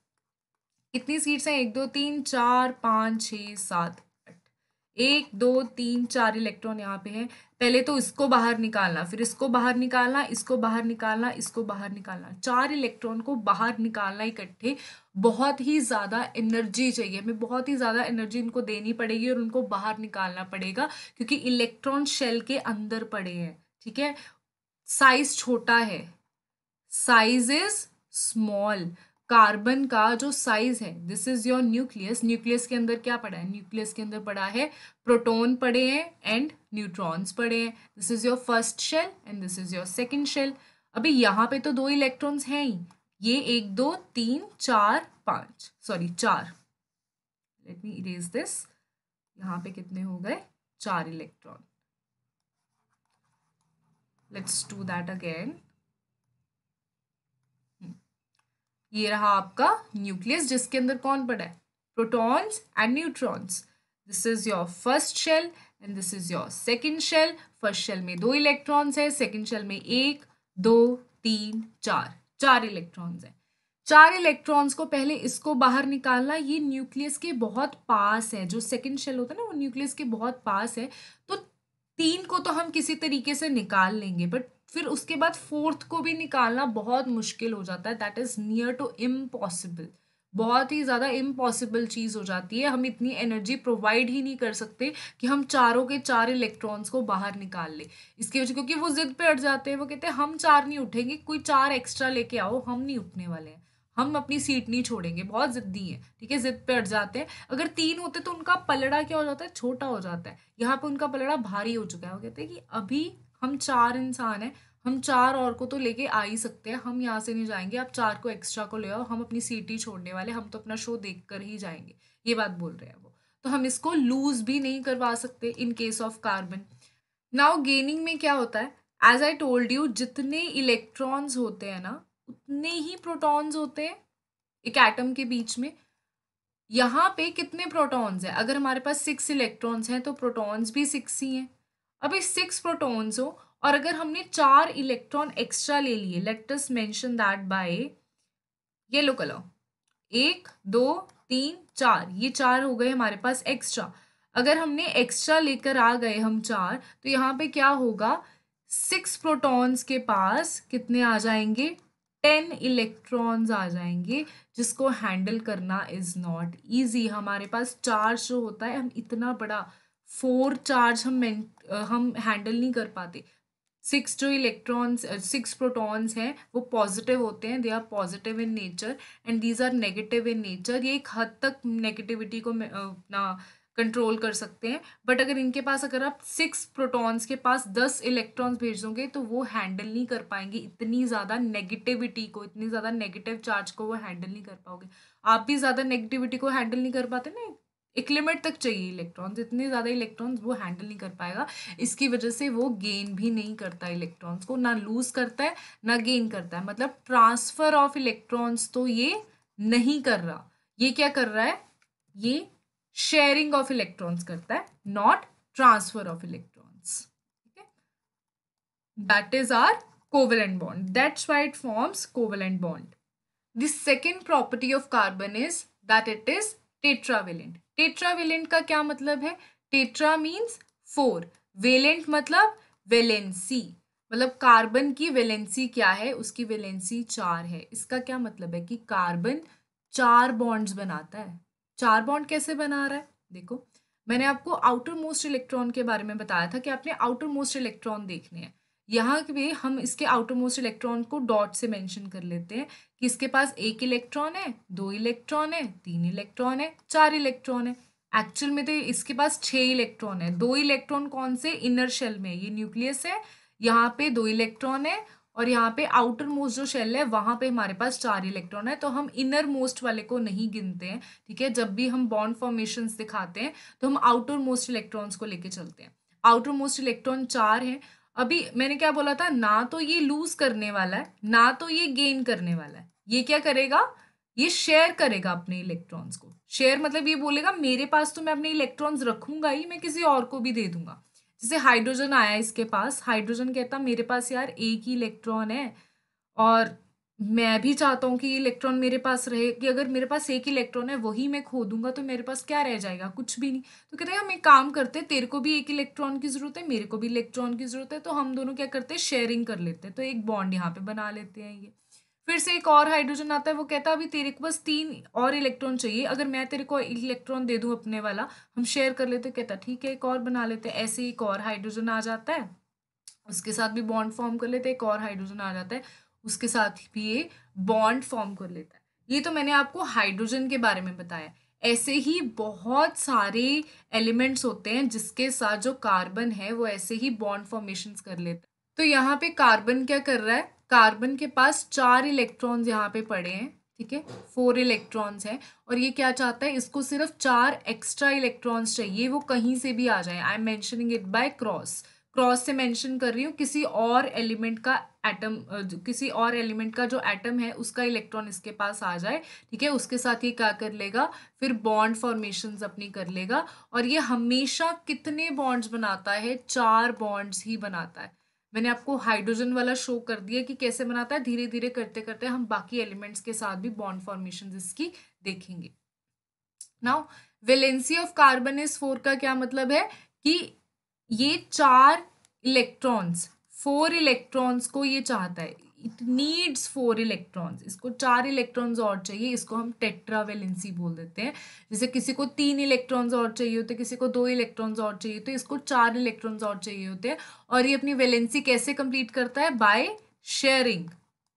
कितनी सीट्स हैं एक दो तीन चार पाँच छः सात एक दो तीन चार इलेक्ट्रॉन यहाँ पे है पहले तो इसको बाहर निकालना फिर इसको बाहर निकालना इसको बाहर निकालना इसको बाहर निकालना चार इलेक्ट्रॉन को बाहर निकालना इकट्ठे बहुत ही ज़्यादा एनर्जी चाहिए हमें बहुत ही ज़्यादा एनर्जी इनको देनी पड़ेगी और उनको बाहर निकालना पड़ेगा क्योंकि इलेक्ट्रॉन शेल के अंदर पड़े हैं ठीक है साइज छोटा है साइज इज स्मॉल कार्बन का जो साइज है this is your nucleus nucleus के अंदर क्या पड़ा है न्यूक्लियस के अंदर पड़ा है प्रोटोन पड़े हैं एंड न्यूट्रॉन्स पड़े हैं this is your first shell and this is your second shell अभी यहाँ पे तो दो इलेक्ट्रॉन्स हैं ही ये एक दो तीन चार पांच सॉरी चार लेट मी इरेज दिस यहाँ पे कितने हो गए चार electron let's do that again ये रहा आपका न्यूक्लियस जिसके अंदर कौन पड़ा है protons and neutrons this is your first shell and this is your second shell first shell में दो इलेक्ट्रॉन्स है सेकेंड शेल में एक दो तीन चार चार इलेक्ट्रॉन्स है चार इलेक्ट्रॉन्स को पहले इसको बाहर निकालना ये न्यूक्लियस के बहुत पास है जो सेकेंड शेल होता है ना वो न्यूक्लियस के बहुत पास है तो तीन को तो हम किसी तरीके से निकाल लेंगे बट फिर उसके बाद फोर्थ को भी निकालना बहुत मुश्किल हो जाता है that is near to impossible बहुत ही ज़्यादा इम्पॉसिबल चीज़ हो जाती है हम इतनी एनर्जी प्रोवाइड ही नहीं कर सकते कि हम चारों के चार इलेक्ट्रॉन्स को बाहर निकाल लें इसकी वजह क्योंकि वो ज़िद पे अट जाते हैं वो कहते हैं हम चार नहीं उठेंगे कोई चार एक्स्ट्रा लेके आओ हम नहीं उठने वाले हैं हम अपनी सीट नहीं छोड़ेंगे बहुत ज़िद्दी हैं ठीक है ज़िद पे अट जाते हैं अगर तीन होते तो उनका पलड़ा क्या हो जाता है छोटा हो जाता है यहाँ पर उनका पलड़ा भारी हो चुका है वो कहते हैं कि अभी हम चार इंसान हैं हम चार और को तो लेके आ ही सकते हैं हम यहाँ से नहीं जाएंगे आप चार को एक्स्ट्रा को ले आओ हम अपनी सीट ही छोड़ने वाले हम तो अपना शो देख कर ही जाएंगे ये बात बोल रहे हैं वो तो हम इसको लूज भी नहीं करवा सकते in case of carbon now gaining में क्या होता है एज आई टोल्ड यू जितने इलेक्ट्रॉन्स होते हैं ना उतने ही प्रोटॉन्स होते हैं एक एटम के बीच में यहाँ पे कितने प्रोटॉन्स हैं अगर हमारे पास सिक्स इलेक्ट्रॉन्स हैं तो प्रोटॉन्स भी सिक्स ही हैं अभी सिक्स प्रोटोन हो और अगर हमने चार इलेक्ट्रॉन एक्स्ट्रा ले लिए let's mention that by yellow colour एक दो तीन चार ये चार हो गए हमारे पास एक्स्ट्रा अगर हमने एक्स्ट्रा लेकर आ गए हम चार तो यहाँ पे क्या होगा सिक्स प्रोटॉन्स के पास कितने आ जाएंगे टेन इलेक्ट्रॉन्स आ जाएंगे जिसको हैंडल करना इज़ नॉट ईजी हमारे पास चार्ज जो होता है हम इतना बड़ा फोर चार्ज हम हम हैंडल नहीं कर पाते सिक्स जो इलेक्ट्रॉन्स सिक्स प्रोटॉन्स हैं वो पॉजिटिव होते हैं they are positive in nature and these are negative in nature ये एक हद तक नेगेटिविटी को अपना कंट्रोल कर सकते हैं बट अगर इनके पास अगर आप सिक्स प्रोटॉन्स के पास दस इलेक्ट्रॉन्स भेज दोगे तो वो हैंडल नहीं कर पाएंगे इतनी ज़्यादा नेगेटिविटी को इतनी ज़्यादा नेगेटिव चार्ज को वो हैंडल नहीं कर पाओगे आप भी ज़्यादा नेगेटिविटी को हैंडल नहीं कर पाते ना एक लिमिट तक चाहिए इलेक्ट्रॉन्स इतने ज़्यादा इलेक्ट्रॉन्स वो हैंडल नहीं कर पाएगा इसकी वजह से वो गेन भी नहीं करता इलेक्ट्रॉन्स को ना लूज करता है ना गेन करता है मतलब ट्रांसफ़र ऑफ इलेक्ट्रॉन्स तो ये नहीं कर रहा ये क्या कर रहा है ये शेयरिंग ऑफ इलेक्ट्रॉन्स करता है नॉट ट्रांसफर ऑफ इलेक्ट्रॉन्स ठीक है that is our covalent bond that's why it forms covalent bond the second property of carbon is that it is tetravalent tetravalent का क्या मतलब है टेट्रा मीन्स फोर वेलेंट मतलब valency मतलब carbon की valency क्या है उसकी वेलेंसी चार है इसका क्या मतलब है कि कार्बन चार बॉन्ड्स बनाता है चार बॉन्ड कैसे बना रहा है देखो मैंने आपको आउटर मोस्ट इलेक्ट्रॉन के बारे में बताया था कि आपने आउटर मोस्ट इलेक्ट्रॉन देखने हैं यहाँ पे हम इसके आउटर मोस्ट इलेक्ट्रॉन को डॉट से मेंशन कर लेते हैं किसके पास एक इलेक्ट्रॉन है दो इलेक्ट्रॉन है तीन इलेक्ट्रॉन है चार इलेक्ट्रॉन है एक्चुअल में तो इसके पास छः इलेक्ट्रॉन है दो इलेक्ट्रॉन कौन से इनर शेल में ये न्यूक्लियस है यहाँ पे दो इलेक्ट्रॉन है और यहाँ पे आउटर मोस्ट जो शेल है वहाँ पे हमारे पास चार इलेक्ट्रॉन है तो हम इनर मोस्ट वाले को नहीं गिनते हैं ठीक है जब भी हम बॉन्ड फॉर्मेशन दिखाते हैं तो हम आउटर मोस्ट इलेक्ट्रॉन्स को लेके चलते हैं आउटर मोस्ट इलेक्ट्रॉन चार हैं अभी मैंने क्या बोला था ना तो ये लूज करने वाला है ना तो ये गेन करने वाला है ये क्या करेगा ये शेयर करेगा अपने इलेक्ट्रॉन्स को शेयर मतलब ये बोलेगा मेरे पास तो मैं अपने इलेक्ट्रॉन्स रखूंगा ही मैं किसी और को भी दे दूंगा जैसे हाइड्रोजन आया इसके पास हाइड्रोजन कहता मेरे पास यार एक ही इलेक्ट्रॉन है और मैं भी चाहता हूँ कि इलेक्ट्रॉन मेरे पास रहे कि अगर मेरे पास एक इलेक्ट्रॉन है वही मैं खो दूंगा तो मेरे पास क्या रह जाएगा कुछ भी नहीं तो कहते हैं हम एक काम करते हैं तेरे को भी एक इलेक्ट्रॉन की ज़रूरत है मेरे को भी इलेक्ट्रॉन की ज़रूरत है तो हम दोनों क्या करते हैं शेयरिंग कर लेते हैं तो एक बॉन्ड यहाँ पे बना लेते हैं ये फिर से एक और हाइड्रोजन आता है वो कहता है अभी तेरे को बस तीन और इलेक्ट्रॉन चाहिए अगर मैं तेरे को इलेक्ट्रॉन दे दूँ अपने वाला हम शेयर कर लेते कहता ठीक है एक और बना लेते हैं ऐसे एक और हाइड्रोजन आ जाता है उसके साथ भी बॉन्ड फॉर्म कर लेते एक और हाइड्रोजन आ जाता है उसके साथ भी ये बॉन्ड फॉर्म कर लेता है ये तो मैंने आपको हाइड्रोजन के बारे में बताया ऐसे ही बहुत सारे एलिमेंट्स होते हैं जिसके साथ जो कार्बन है वो ऐसे ही बॉन्ड फॉर्मेशन कर लेता है तो यहाँ पे कार्बन क्या कर रहा है कार्बन के पास चार इलेक्ट्रॉन्स यहाँ पे पड़े हैं ठीक है फोर इलेक्ट्रॉन्स हैं और ये क्या चाहता है इसको सिर्फ चार एक्स्ट्रा इलेक्ट्रॉन्स चाहिए वो कहीं से भी आ जाए I am mentioning it by cross cross से मेंशन कर रही हूँ किसी और एलिमेंट का एटम किसी और एलिमेंट का जो एटम है उसका इलेक्ट्रॉन इसके पास आ जाए ठीक है उसके साथ ये क्या कर लेगा फिर बॉन्ड फॉर्मेशंस अपनी कर लेगा और ये हमेशा कितने बॉन्ड्स बनाता है चार बॉन्ड्स ही बनाता है मैंने आपको हाइड्रोजन वाला शो कर दिया कि कैसे बनाता है धीरे धीरे करते करते हम बाकी एलिमेंट्स के साथ भी बॉन्ड फॉर्मेशन इसकी देखेंगे now valency of carbon is four का क्या मतलब है कि ये चार इलेक्ट्रॉन्स फोर इलेक्ट्रॉन्स को ये चाहता है इट नीड्स फोर इलेक्ट्रॉन्स इसको चार इलेक्ट्रॉन्स और चाहिए इसको हम टेट्रा वेलेंसी बोल देते हैं जैसे किसी को तीन इलेक्ट्रॉन्स और चाहिए होते किसी को दो इलेक्ट्रॉन्स और चाहिए होते इसको चार इलेक्ट्रॉन्स और चाहिए होते हैं और ये अपनी वेलेंसी कैसे कंप्लीट करता है बाय शेयरिंग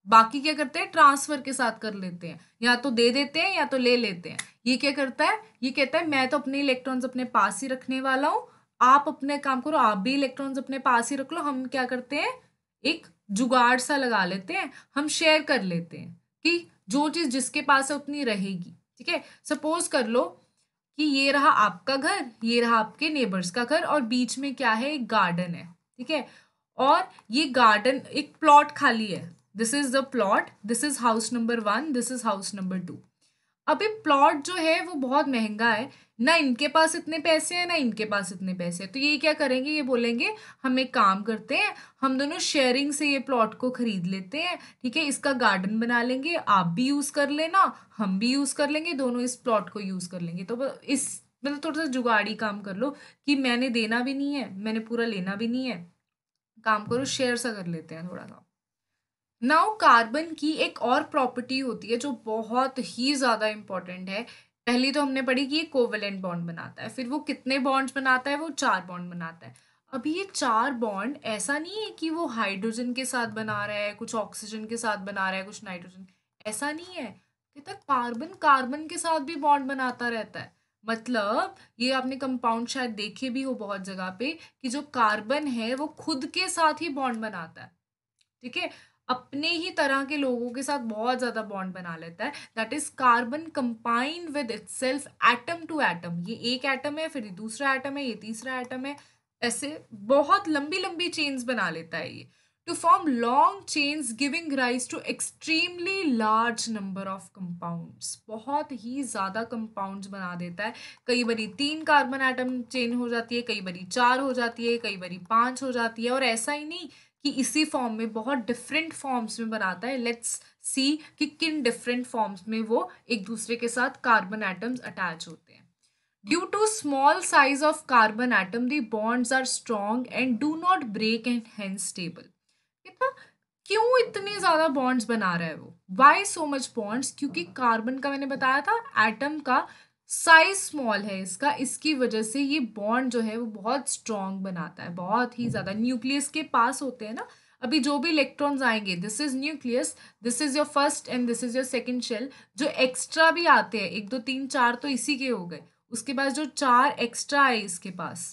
बाकी क्या करते हैं ट्रांसफर के साथ कर लेते हैं या तो दे देते हैं या तो ले लेते हैं ये क्या करता है ये कहता है मैं तो अपने इलेक्ट्रॉन्स अपने पास ही रखने वाला हूँ आप अपने काम करो आप भी इलेक्ट्रॉन्स अपने पास ही रख लो हम क्या करते हैं एक जुगाड़ सा लगा लेते हैं हम शेयर कर लेते हैं कि जो चीज़ जिसके पास है उतनी रहेगी ठीक है सपोज कर लो कि ये रहा आपका घर ये रहा आपके नेबर्स का घर और बीच में क्या है एक गार्डन है ठीक है और ये गार्डन एक प्लॉट खाली है this is the plot this is house number one this is house number two अभी प्लॉट जो है वो बहुत महंगा है ना इनके पास इतने पैसे हैं ना इनके पास इतने पैसे हैं तो ये क्या करेंगे ये बोलेंगे हम एक काम करते हैं हम दोनों शेयरिंग से ये प्लॉट को खरीद लेते हैं ठीक है इसका गार्डन बना लेंगे आप भी यूज़ कर लेना हम भी यूज़ कर लेंगे दोनों इस प्लॉट को यूज़ कर लेंगे तो इस मतलब थोड़ा सा जुगाड़ी काम कर लो कि मैंने देना भी नहीं है मैंने पूरा लेना भी नहीं है काम करो शेयर सा कर लेते हैं थोड़ा सा नाउ कार्बन की एक और प्रॉपर्टी होती है जो बहुत ही ज़्यादा इंपॉर्टेंट है पहली तो हमने पढ़ी कि ये कोवेलेंट बॉन्ड बनाता है फिर वो कितने बॉन्ड्स बनाता है वो चार बॉन्ड बनाता है अभी ये चार बॉन्ड ऐसा नहीं है कि वो हाइड्रोजन के साथ बना रहा है कुछ ऑक्सीजन के साथ बना रहा है कुछ नाइट्रोजन ऐसा नहीं है कहता कार्बन कार्बन के साथ भी बॉन्ड बनाता रहता है मतलब ये आपने कंपाउंड शायद देखे भी हो बहुत जगह पे कि जो कार्बन है वो खुद के साथ ही बॉन्ड बनाता है ठीक है अपने ही तरह के लोगों के साथ बहुत ज़्यादा बॉन्ड बना लेता है that is carbon combined with itself atom to atom ये एक एटम है फिर दूसरा एटम है ये तीसरा एटम है ऐसे बहुत लंबी लंबी चेन्स बना लेता है ये to form long chains giving rise to extremely large number of compound बहुत ही ज़्यादा कंपाउंड बना देता है कई बारी तीन कार्बन एटम चेन हो जाती है कई बारी चार हो जाती है कई बारी पांच हो जाती है और ऐसा ही नहीं कि इसी फॉर्म में बहुत डिफरेंट फॉर्म्स में बनाता है लेट्स सी कि किन डिफरेंट फॉर्म्स में वो एक दूसरे के साथ कार्बन एटम्स अटैच होते हैं due to small size of carbon atom the bonds are strong and do not break and hand stable कितना क्यों इतने ज़्यादा बॉन्ड्स बना रहा है वो वाई सो मच बॉन्ड्स क्योंकि कार्बन का मैंने बताया था एटम का साइज स्मॉल है इसका इसकी वजह से ये बॉन्ड जो है वो बहुत स्ट्रॉन्ग बनाता है बहुत ही ज़्यादा न्यूक्लियस के पास होते हैं ना अभी जो भी इलेक्ट्रॉन्स आएंगे this is nucleus this is your first and this is your second shell जो एक्स्ट्रा भी आते हैं एक दो तीन चार तो इसी के हो गए उसके बाद जो चार एक्स्ट्रा आए इसके पास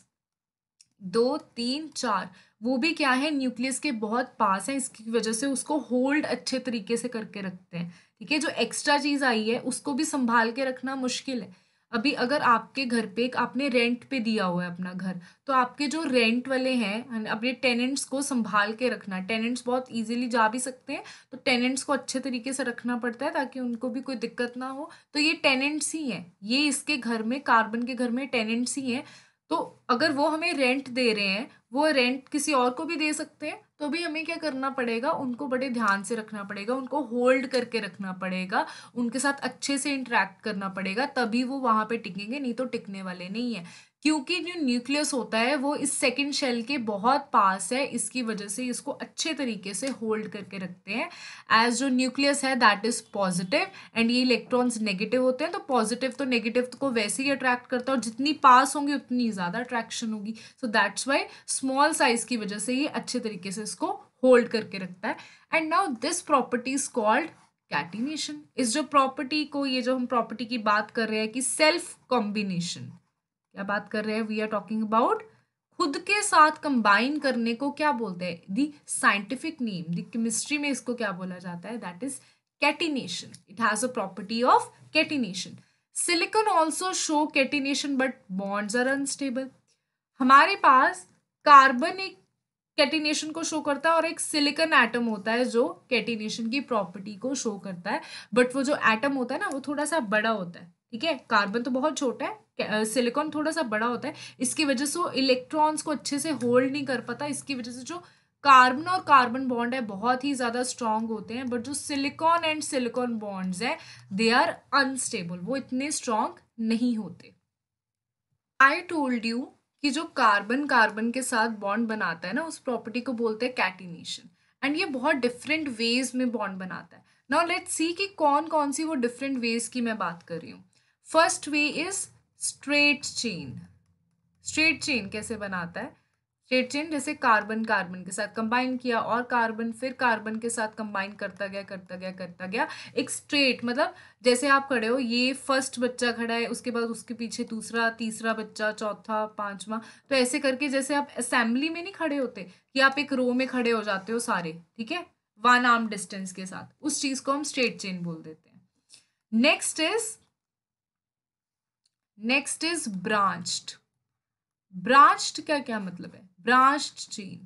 दो तीन चार वो भी क्या है न्यूक्लियस के बहुत पास है इसकी वजह से उसको होल्ड अच्छे तरीके से करके रखते हैं ठीक है जो एक्स्ट्रा चीज़ आई है उसको भी संभाल के रखना मुश्किल है अभी अगर आपके घर पे आपने रेंट पे दिया हुआ है अपना घर तो आपके जो रेंट वाले हैं अपने टेनेंट्स को संभाल के रखना टेनेंट्स बहुत इजीली जा भी सकते हैं तो टेनेंट्स को अच्छे तरीके से रखना पड़ता है ताकि उनको भी कोई दिक्कत ना हो तो ये टेनेंट्स ही हैं ये इसके घर में कार्बन के घर में टेनेंट्स ही हैं तो अगर वो हमें रेंट दे रहे हैं वो रेंट किसी और को भी दे सकते हैं तो भी हमें क्या करना पड़ेगा उनको बड़े ध्यान से रखना पड़ेगा उनको होल्ड करके रखना पड़ेगा उनके साथ अच्छे से इंटरेक्ट करना पड़ेगा तभी वो वहाँ पे टिकेंगे नहीं तो टिकने वाले नहीं है क्योंकि जो न्यूक्लियस होता है वो इस सेकेंड शेल के बहुत पास है इसकी वजह से इसको अच्छे तरीके से होल्ड करके रखते हैं एज जो न्यूक्लियस है दैट इज पॉजिटिव एंड ये इलेक्ट्रॉन्स नेगेटिव होते हैं तो पॉजिटिव तो नेगेटिव को वैसे ही अट्रैक्ट करता है और जितनी पास होंगे उतनी ज़्यादा अट्रैक्शन होगी so that's why small size की वजह से ये अच्छे तरीके से इसको होल्ड करके रखता है and now this property is called catenation इस जो प्रॉपर्टी को ये जो हम प्रॉपर्टी की बात कर रहे हैं कि सेल्फ कॉम्बिनेशन क्या बात कर रहे हैं वी आर टॉकिंग अबाउट खुद के साथ कंबाइन करने को क्या बोलते हैं the scientific name the chemistry में इसको क्या बोला जाता है that is catenation it has a property of catenation silicon also show catenation but bonds are unstable हमारे पास कार्बन एक कैटिनेशन को शो करता है और एक सिलिकन एटम होता है जो कैटिनेशन की प्रॉपर्टी को शो करता है बट वो जो एटम होता है ना वो थोड़ा सा बड़ा होता है ठीक है कार्बन तो बहुत छोटा है सिलिकॉन थोड़ा सा बड़ा होता है इसकी वजह से वो इलेक्ट्रॉन्स को अच्छे से होल्ड नहीं कर पाता इसकी वजह से जो कार्बन और कार्बन बॉन्ड है बहुत ही ज़्यादा स्ट्रॉन्ग होते हैं बट जो सिलिकॉन एंड सिलिकॉन बॉन्ड्स है दे आर अनस्टेबल वो इतने स्ट्रॉन्ग नहीं होते आई टोल्ड यू कि जो कार्बन कार्बन के साथ बॉन्ड बनाता है ना उस प्रॉपर्टी को बोलते हैं कैटिनेशन एंड ये बहुत डिफरेंट वेज में बॉन्ड बनाता है नाउ लेट्स सी कि कौन कौन सी वो डिफरेंट वेज की मैं बात कर रही हूँ first way is straight chain straight chain कैसे बनाता है स्ट्रेट चेन जैसे कार्बन कार्बन के साथ कंबाइन किया और कार्बन फिर कार्बन के साथ कंबाइन करता गया करता गया करता गया एक स्ट्रेट मतलब जैसे आप खड़े हो ये फर्स्ट बच्चा खड़ा है उसके बाद उसके पीछे दूसरा तीसरा बच्चा चौथा पांचवा तो ऐसे करके जैसे आप असेंबली में नहीं खड़े होते कि आप एक रो में खड़े हो जाते हो सारे ठीक है वन आर्म डिस्टेंस के साथ उस चीज़ को हम स्ट्रेट चेन बोल देते हैं next is next is branched branched का क्या मतलब है ब्रांच्ड चेन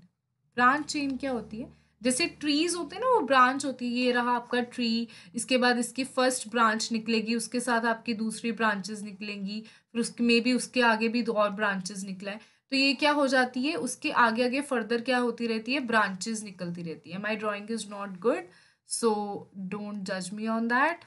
ब्रांच चेन क्या होती है जैसे ट्रीज होते हैं ना वो ब्रांच होती है ये रहा आपका ट्री इसके बाद इसकी फर्स्ट ब्रांच निकलेगी उसके साथ आपकी दूसरी ब्रांचेस निकलेंगी फिर उसके मे भी उसके आगे भी दो और ब्रांचेस निकला है तो ये क्या हो जाती है उसके आगे आगे फर्दर क्या होती रहती है ब्रांचेस निकलती रहती है my drawing is not good so don't जज me on that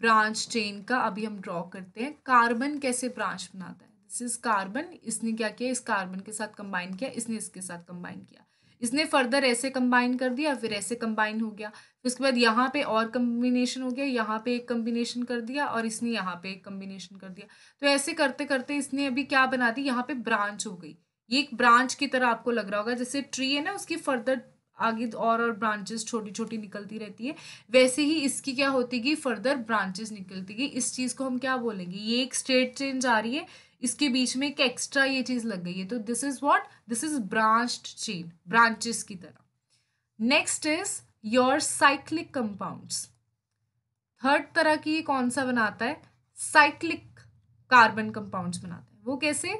branch chain का अभी हम ड्रॉ करते हैं कार्बन कैसे ब्रांच बनाता है दिस इज कार्बन इसने क्या किया इस कार्बन के साथ कंबाइन किया इसने इसके साथ कंबाइन किया इसने फर्दर ऐसे कंबाइन कर दिया फिर ऐसे कंबाइन हो गया फिर उसके बाद यहाँ पे और कम्बिनेशन हो गया यहाँ पे एक कम्बिनेशन कर दिया और इसने यहाँ पे एक कम्बिनेशन कर दिया तो ऐसे करते करते इसने अभी क्या बना दी यहाँ पे ब्रांच हो गई ये एक ब्रांच की तरह आपको लग रहा होगा जैसे ट्री है ना उसकी फर्दर आगे तो और और ब्रांचेस छोटी छोटी निकलती रहती है वैसे ही इसकी क्या होती गई फर्दर ब्रांचेस निकलती गई इस चीज़ को हम क्या बोलेंगे ये एक स्ट्रेट चेन जा रही है इसके बीच में एक एक्स्ट्रा ये चीज़ लग गई है तो this is what this is branched chain branches की तरह next is your cyclic compounds third तरह की ये कौन सा बनाता है साइक्लिक कार्बन कंपाउंड्स बनाता है वो कैसे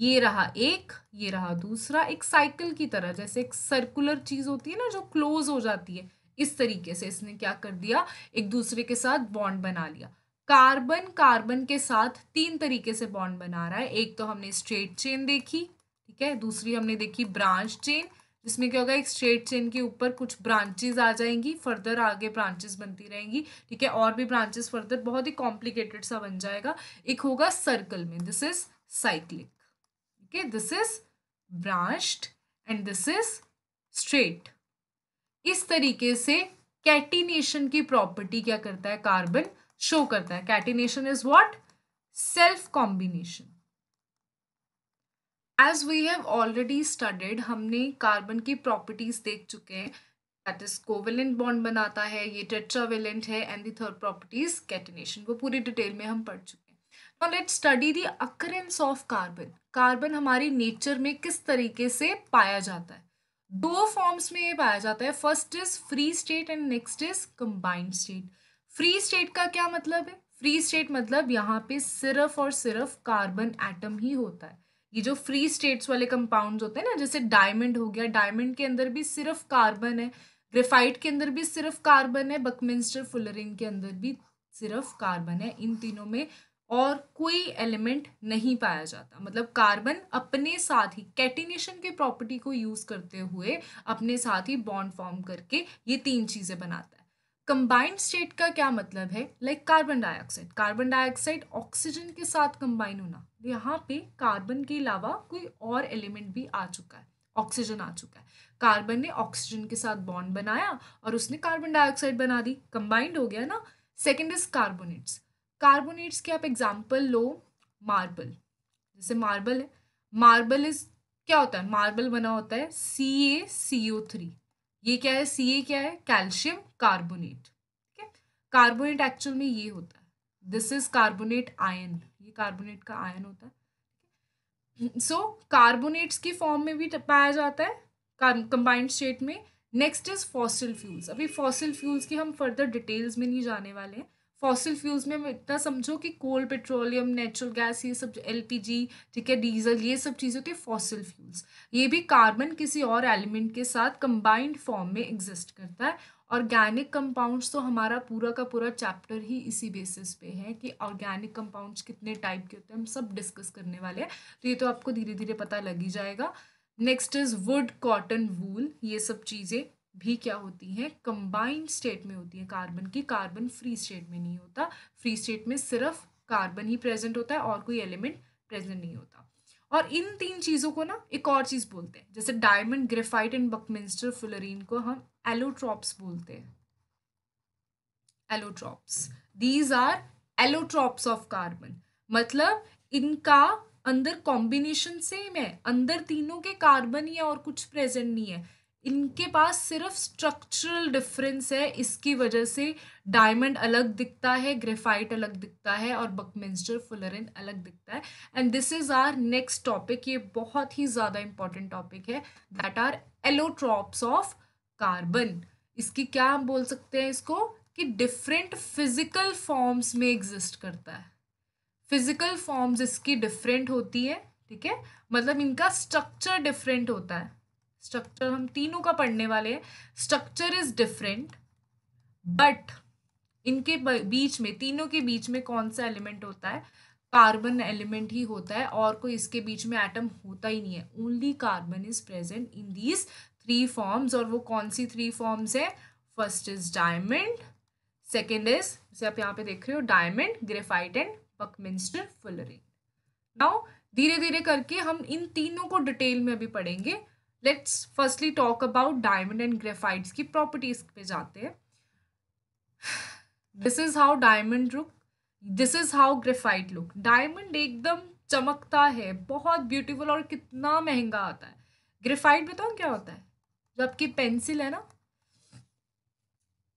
ये रहा एक ये रहा दूसरा एक साइकिल की तरह जैसे एक सर्कुलर चीज होती है ना जो क्लोज हो जाती है इस तरीके से इसने क्या कर दिया एक दूसरे के साथ बॉन्ड बना लिया कार्बन कार्बन के साथ तीन तरीके से बॉन्ड बना रहा है एक तो हमने स्ट्रेट चेन देखी ठीक है दूसरी हमने देखी ब्रांच चेन जिसमें क्या होगा एक स्ट्रेट चेन के ऊपर कुछ ब्रांचेज आ जाएंगी फर्दर आगे ब्रांचेस बनती रहेंगी ठीक है और भी ब्रांचेस फर्दर बहुत ही कॉम्प्लिकेटेड सा बन जाएगा एक होगा सर्कल में this is cyclic okay this is branched and this is straight इस तरीके से कैटिनेशन की प्रॉपर्टी क्या करता है कार्बन शो करता है catenation is what self combination as we have already studied हमने कार्बन की प्रॉपर्टीज देख चुके हैं दैट इज कोवेलेंट बॉन्ड बनाता है ये टेट्रावेलेंट है and the third properties catenation वो पूरी डिटेल में हम पढ़ चुके हैं let study the occurrence of carbon carbon हमारी नेचर में किस तरीके से पाया जाता है दो फॉर्म्स में ये पाया जाता है first is free state and next is combined state free state का क्या मतलब है फ्री स्टेट मतलब यहाँ पे सिर्फ और सिर्फ कार्बन एटम ही होता है ये जो फ्री स्टेट्स वाले कंपाउंड्स होते हैं ना जैसे डायमंड हो गया डायमंड के अंदर भी सिर्फ कार्बन है ग्रेफाइट के अंदर भी सिर्फ कार्बन है बकमिंस्टर फुलरिन के अंदर भी सिर्फ कार्बन है इन तीनों में और कोई एलिमेंट नहीं पाया जाता मतलब कार्बन अपने साथ ही कैटिनेशन के प्रॉपर्टी को यूज़ करते हुए अपने साथ ही बॉन्ड फॉर्म करके ये तीन चीज़ें बनाता है कंबाइंड स्टेट का क्या मतलब है like carbon dioxide carbon dioxide oxygen के साथ कंबाइन होना यहाँ पे कार्बन के अलावा कोई और एलिमेंट भी आ चुका है ऑक्सीजन आ चुका है कार्बन ने ऑक्सीजन के साथ बॉन्ड बनाया और उसने कार्बन डाइऑक्साइड बना दी कंबाइंड हो गया ना सेकेंड इज कार्बोनेट्स कार्बोनेट्स के आप एग्जाम्पल लो मार्बल जैसे मार्बल है मार्बल इज क्या होता है मार्बल बना होता है सी ए सी ओ थ्री ये क्या है सी ए क्या है कैल्शियम कार्बोनेट ठीक है कार्बोनेट एक्चुअल में ये होता है दिस इज कार्बोनेट आयन ये कार्बोनेट का आयन होता है सो so, कार्बोनेट्स की फॉर्म में भी पाया जाता है कंबाइंड स्टेट में नेक्स्ट इज फॉसिल फ्यूल्स अभी फॉसिल फ्यूल्स की हम फर्दर डिटेल्स में नहीं जाने वाले हैं फॉसिल फ्यूल्स में इतना समझो कि कोल पेट्रोलियम नेचुरल गैस ये सब एल ठीक है डीजल ये सब चीज़ें होती है फॉसिल फ्यूल्स ये भी कार्बन किसी और एलिमेंट के साथ कंबाइंड फॉर्म में एग्जिस्ट करता है ऑर्गेनिक कंपाउंड्स तो हमारा पूरा का पूरा चैप्टर ही इसी बेसिस पे है कि ऑर्गेनिक कंपाउंड्स कितने टाइप के होते हैं हम सब डिस्कस करने वाले हैं तो ये तो आपको धीरे धीरे पता लग ही जाएगा next is wood cotton wool ये सब चीज़ें भी क्या होती है कंबाइंड स्टेट में होती है कार्बन की कार्बन फ्री स्टेट में नहीं होता फ्री स्टेट में सिर्फ कार्बन ही प्रेजेंट होता है और कोई एलिमेंट प्रेजेंट नहीं होता और इन तीन चीज़ों को ना एक और चीज़ बोलते हैं जैसे diamond graphite and buckminsterfullerene को हम एलोट्रॉप्स बोलते हैं allotropes these are allotropes of carbon मतलब इनका अंदर कॉम्बिनेशन सेम है अंदर तीनों के कार्बन ही और कुछ प्रेजेंट नहीं है इनके पास सिर्फ स्ट्रक्चरल डिफरेंस है इसकी वजह से डायमंड अलग दिखता है ग्रेफाइट अलग दिखता है और बकमिंस्टर फुलरिन अलग दिखता है and this is our next topic ये बहुत ही ज़्यादा इंपॉर्टेंट टॉपिक है that are allotropes of carbon इसकी क्या हम बोल सकते हैं इसको कि डिफरेंट फिजिकल फॉर्म्स में एग्जिस्ट करता है फिजिकल फॉर्म्स इसकी डिफरेंट होती है ठीक है मतलब इनका स्ट्रक्चर डिफरेंट होता है स्ट्रक्चर हम तीनों का पढ़ने वाले हैं स्ट्रक्चर इज डिफरेंट बट इनके बीच में तीनों के बीच में कौन सा एलिमेंट होता है कार्बन एलिमेंट ही होता है और कोई इसके बीच में एटम होता ही नहीं है only carbon is present in these three forms और वो कौन सी थ्री फॉर्म्स है first is diamond second is जैसे आप यहाँ पे देख रहे हो diamond graphite and buckminsterfullerene now धीरे धीरे करके हम इन तीनों को डिटेल में अभी पढ़ेंगे let's firstly talk about diamond and graphites की प्रॉपर्टीज पे जाते हैं this is how diamond look this is how graphite look diamond एकदम चमकता है बहुत ब्यूटीफुल और कितना महंगा आता है ग्रेफाइट बताऊँ तो क्या होता है जबकि पेंसिल है ना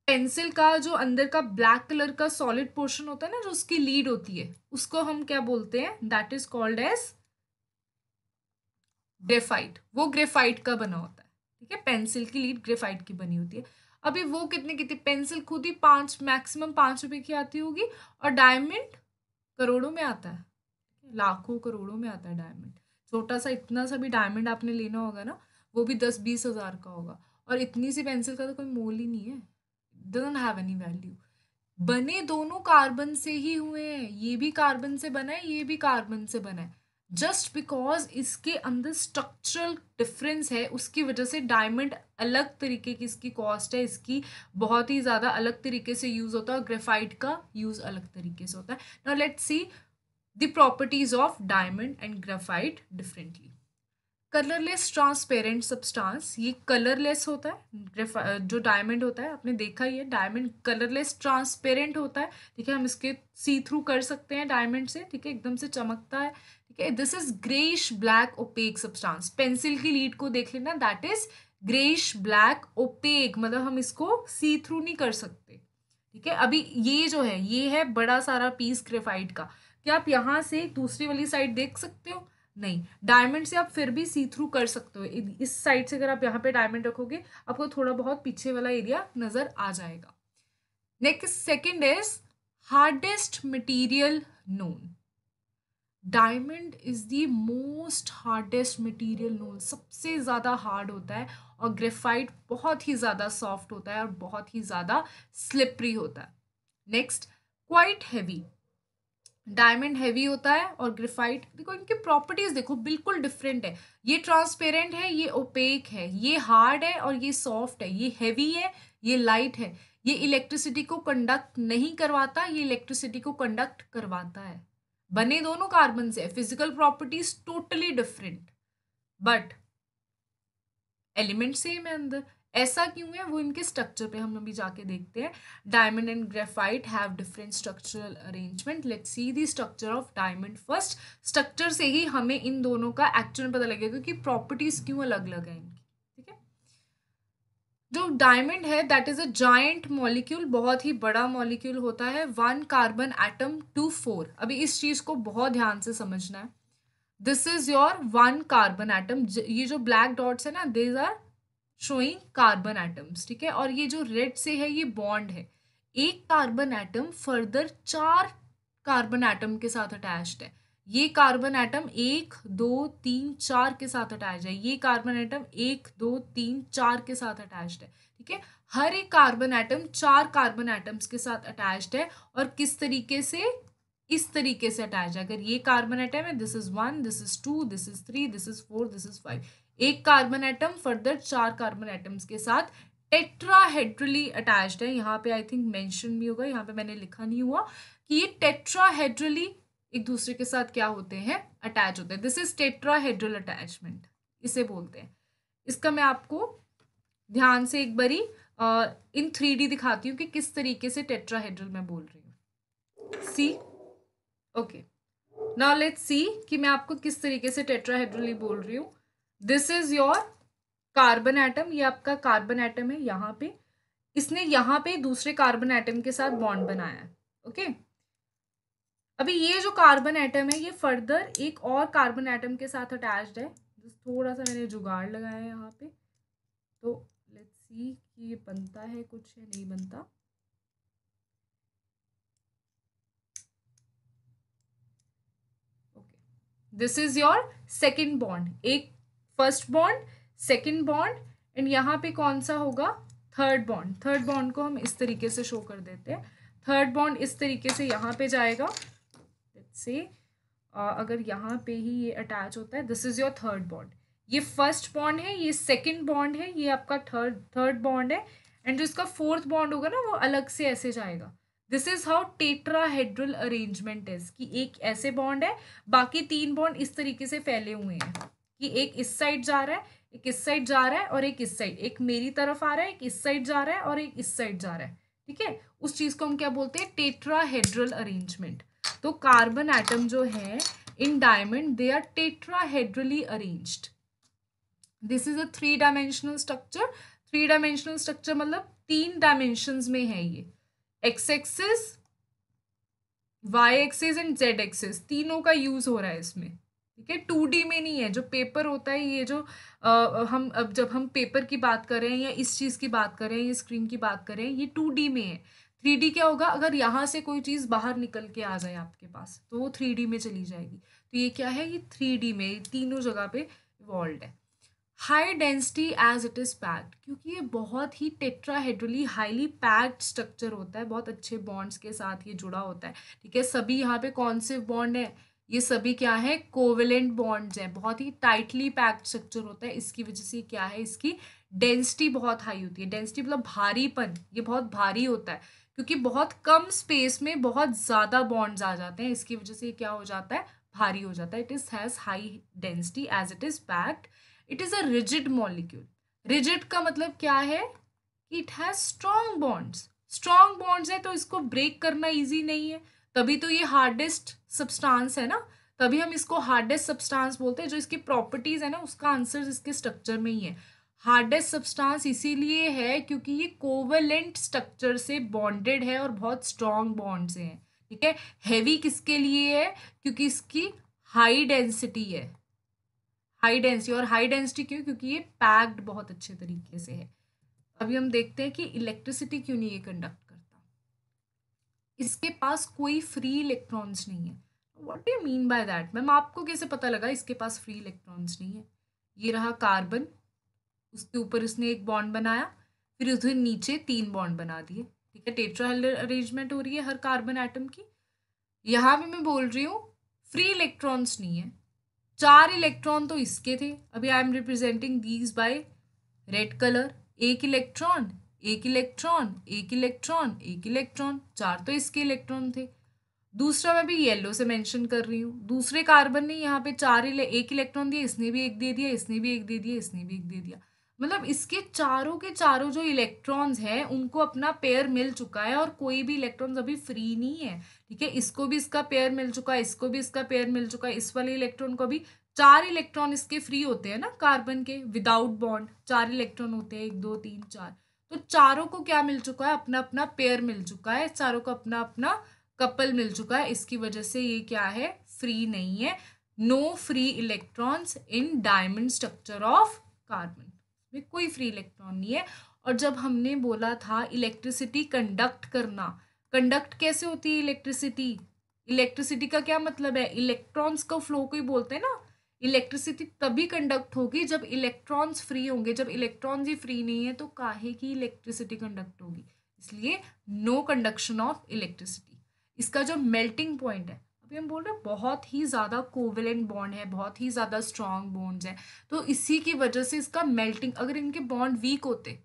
पेंसिल का जो अंदर का ब्लैक कलर का सॉलिड पोर्शन होता है ना जो उसकी लीड होती है उसको हम क्या बोलते हैं that is called as graphite वो ग्रेफाइट का बना होता है ठीक है पेंसिल की लीड ग्रेफाइट की बनी होती है अभी वो कितने कितनी पेंसिल खुद ही पाँच मैक्सिमम पाँच रुपये की आती होगी और डायमंड करोड़ों में आता है लाखों करोड़ों में आता है डायमंड छोटा सा इतना सा भी डायमंड आपने लेना होगा ना वो भी दस बीस हज़ार का होगा और इतनी सी पेंसिल का तो कोई मोल ही नहीं है डजेंट हैव एनी वैल्यू बने दोनों कार्बन से ही हुए हैं ये भी कार्बन से बना है ये भी कार्बन से बना है जस्ट बिकॉज इसके अंदर स्ट्रक्चरल डिफरेंस है उसकी वजह से डायमंड अलग तरीके की इसकी कॉस्ट है इसकी बहुत ही ज़्यादा अलग तरीके से यूज़ होता है और ग्रेफाइट का यूज़ अलग तरीके से होता है ना let's see the properties of diamond and graphite differently colourless transparent substance ये कलरलेस होता है जो डायमंड होता है आपने देखा ही है डायमंड कलरलेस ट्रांसपेरेंट होता है ठीक है हम इसके सी थ्रू कर सकते हैं डायमंड से ठीक है एकदम से चमकता है ठीक है this is greyish black opaque substance pencil की लीड को देख लेना that is greyish black opaque मतलब हम इसको सी थ्रू नहीं कर सकते ठीक है अभी ये जो है ये है बड़ा सारा पीस ग्रेफाइट का क्या आप यहाँ से दूसरी वाली साइड देख सकते हो नहीं डायमंड से आप फिर भी सी थ्रू कर सकते हो इस साइड से अगर आप यहाँ पे डायमंड रखोगे आपको थोड़ा बहुत पीछे वाला एरिया नज़र आ जाएगा next second is hardest material known diamond is the most hardest material known सबसे ज़्यादा हार्ड होता है और ग्रेफाइट बहुत ही ज़्यादा सॉफ्ट होता है और बहुत ही ज़्यादा स्लिपरी होता है next quite heavy diamond heavy होता है और ग्रेफाइट देखो इनकी प्रॉपर्टीज देखो बिल्कुल डिफरेंट है ये ट्रांसपेरेंट है ये ओपेक है ये हार्ड है और ये सॉफ्ट है ये हैवी है ये लाइट है ये इलेक्ट्रिसिटी को कंडक्ट नहीं करवाता ये इलेक्ट्रिसिटी को कंडक्ट करवाता है बने दोनों कार्बन से physical properties totally different but element same है अंदर ऐसा क्यों है वो इनके स्ट्रक्चर पे हम लोग भी जाके देखते हैं diamond and graphite have different structural arrangement let see the structure of diamond first structure से ही हमें इन दोनों का एक्चुअल पता लगेगा कि प्रॉपर्टीज़ क्यों अलग अलग है इनकी ठीक है जो डायमंड है that is a giant molecule बहुत ही बड़ा मॉलिक्यूल होता है one carbon atom to four अभी इस चीज़ को बहुत ध्यान से समझना है this is your one carbon atom ये जो ब्लैक डॉट्स है ना these are showing carbon atoms ठीक है और ये जो रेड से है ये बॉन्ड है एक कार्बन एटम फर्दर चार कार्बन एटम के साथ अटैच्ड है ये कार्बन एटम एक दो तीन चार के साथ अटैच है ये कार्बन एटम एक दो तीन चार के साथ अटैच्ड है ठीक है हर एक कार्बन एटम चार कार्बन एटम्स के साथ अटैच्ड है और किस तरीके से इस तरीके से अटैच है अगर ये कार्बन एटम है this is one this is two this is three this is four this is five एक कार्बन एटम फर्दर चार कार्बन एटम्स के साथ टेट्राहेड्रली अटैच्ड है यहाँ पे आई थिंक मेंशन भी होगा यहाँ पे मैंने लिखा नहीं हुआ कि ये टेट्राहेड्रली एक दूसरे के साथ क्या होते हैं अटैच होते हैं दिस इज टेट्राहेड्रल अटैचमेंट इसे बोलते हैं इसका मैं आपको ध्यान से एक बारी इन थ्री डी दिखाती हूँ कि किस तरीके से टेट्राहेड्रल मैं बोल रही हूँ सी ओके नॉलेज सी कि मैं आपको किस तरीके से टेट्राहेड्रली बोल रही हूँ this is your carbon atom ये आपका कार्बन एटम है यहाँ पे इसने यहाँ पे दूसरे कार्बन एटम के साथ बॉन्ड बनाया ओके अभी ये जो कार्बन एटम है ये फर्दर एक और कार्बन एटम के साथ अटैच्ड है थोड़ा सा मैंने जुगाड़ लगाया है यहाँ पे तो लेट्स सी कि ये बनता है कुछ या नहीं बनता this is your second bond एक first bond second bond and यहाँ पे कौन सा होगा थर्ड बॉन्ड थर्ड बॉन्ड को हम इस तरीके से शो कर देते हैं थर्ड बॉन्ड इस तरीके से यहाँ पे जाएगा से uh, अगर यहाँ पे ही ये अटैच होता है this is your third bond ये फर्स्ट बॉन्ड है ये सेकेंड बॉन्ड है ये आपका थर्ड थर्ड बॉन्ड है एंड जो इसका फोर्थ बॉन्ड होगा ना वो अलग से ऐसे जाएगा this is how tetrahedral arrangement is कि एक ऐसे बॉन्ड है बाकी तीन बॉन्ड इस तरीके से फैले हुए हैं कि एक इस साइड जा रहा है एक इस साइड जा रहा है और एक इस साइड एक मेरी तरफ आ रहा है एक इस साइड जा रहा है और एक इस साइड जा रहा है ठीक है उस चीज को हम क्या बोलते हैं टेट्राहेड्रल अरेंजमेंट तो कार्बन एटम जो है in diamond they are tetrahedrally arranged this is a three dimensional structure three dimensional structure मतलब तीन डायमेंशन में है ये X axis Y axis and Z axis तीनों का यूज हो रहा है इसमें ठीक है टू डी में नहीं है जो पेपर होता है ये जो आ, हम अब जब हम पेपर की बात करें या इस चीज़ की बात करें या स्क्रीन की बात करें ये टू डी में है थ्री डी क्या होगा अगर यहाँ से कोई चीज़ बाहर निकल के आ जाए आपके पास तो वो थ्री डी में चली जाएगी तो ये क्या है ये थ्री डी में तीनों जगह पर इवॉल्व है high density as it is packed क्योंकि ये बहुत ही टेट्राहेड्रली हाईली पैक्ड स्ट्रक्चर होता है बहुत अच्छे बॉन्ड्स के साथ ये जुड़ा होता है ठीक है सभी यहाँ पे कौन से बॉन्ड है ये सभी क्या है कोवेलेंट बॉन्ड्स हैं बहुत ही टाइटली पैक्ड स्ट्रक्चर होता है इसकी वजह से क्या है इसकी डेंसिटी बहुत हाई होती है डेंसिटी मतलब भारीपन ये बहुत भारी होता है क्योंकि बहुत कम स्पेस में बहुत ज़्यादा बॉन्ड्स आ जाते हैं इसकी वजह से क्या हो जाता है भारी हो जाता है it is has high density as it is packed it is a rigid molecule rigid का मतलब क्या है it has strong bonds strong bonds है तो इसको ब्रेक करना ईजी नहीं है तभी तो ये हार्डेस्ट सब्सटेंस है ना तभी हम इसको हार्डेस्ट सब्सटेंस बोलते हैं जो इसकी प्रॉपर्टीज है ना उसका आंसर इसके स्ट्रक्चर में ही है हार्डेस्ट सब्सटेंस इसीलिए है क्योंकि ये कोवलेंट स्ट्रक्चर से बॉन्डेड है और बहुत स्ट्रॉन्ग बॉन्ड से है ठीक है हैवी किसके लिए है क्योंकि इसकी हाई डेंसिटी है हाई डेंसिटी और हाई डेंसिटी क्यों क्योंकि ये पैक्ड बहुत अच्छे तरीके से है अभी हम देखते हैं कि इलेक्ट्रिसिटी क्यों नहीं ये कंडक्ट इसके पास कोई फ्री इलेक्ट्रॉन्स नहीं है what you mean by that ma'am आपको कैसे पता लगा इसके पास फ्री इलेक्ट्रॉन्स नहीं है ये रहा कार्बन उसके ऊपर इसने एक बॉन्ड बनाया फिर उसके नीचे तीन बॉन्ड बना दिए ठीक है टेट्राहेड्रल अरेंजमेंट हो रही है हर कार्बन एटम की यहाँ भी मैं बोल रही हूँ फ्री इलेक्ट्रॉन्स नहीं है चार इलेक्ट्रॉन तो इसके थे अभी I am representing these by red colour एक इलेक्ट्रॉन एक इलेक्ट्रॉन एक इलेक्ट्रॉन एक इलेक्ट्रॉन चार तो इसके इलेक्ट्रॉन थे दूसरा मैं भी येलो से मेंशन कर रही हूँ दूसरे कार्बन ने यहाँ पे चार इले, एक इलेक्ट्रॉन दिया इसने भी एक दे दिया इसने भी एक दे दिया इसने भी एक दे दिया मतलब इसके चारों के चारों जो इलेक्ट्रॉन्स हैं उनको अपना पेयर मिल चुका है और कोई भी इलेक्ट्रॉन्स अभी फ्री नहीं है ठीक है इसको भी इसका पेयर मिल चुका है इसको भी इसका पेयर मिल चुका है इस वाले इलेक्ट्रॉन को भी चार इलेक्ट्रॉन इसके फ्री होते हैं ना कार्बन के विदाउट बॉन्ड चार इलेक्ट्रॉन होते हैं एक दो तीन चार तो चारों को क्या मिल चुका है अपना अपना पेयर मिल चुका है चारों को अपना अपना कपल मिल चुका है इसकी वजह से ये क्या है फ्री नहीं है no free electrons in diamond structure of carbon में कोई फ्री इलेक्ट्रॉन नहीं है और जब हमने बोला था इलेक्ट्रिसिटी कंडक्ट करना कंडक्ट कैसे होती है इलेक्ट्रिसिटी इलेक्ट्रिसिटी का क्या मतलब है इलेक्ट्रॉन्स का फ्लो को ही बोलते हैं ना इलेक्ट्रिसिटी तभी कंडक्ट होगी जब इलेक्ट्रॉन्स फ्री होंगे जब इलेक्ट्रॉन्स ही फ्री नहीं है तो काहे की इलेक्ट्रिसिटी कंडक्ट होगी इसलिए नो कंडक्शन ऑफ इलेक्ट्रिसिटी इसका जो मेल्टिंग पॉइंट है अभी हम बोल रहे हैं बहुत ही ज़्यादा कोवेलेंट बॉन्ड है बहुत ही ज़्यादा स्ट्रॉन्ग बॉन्ड्स हैं तो इसी की वजह से इसका मेल्टिंग अगर इनके बॉन्ड वीक होते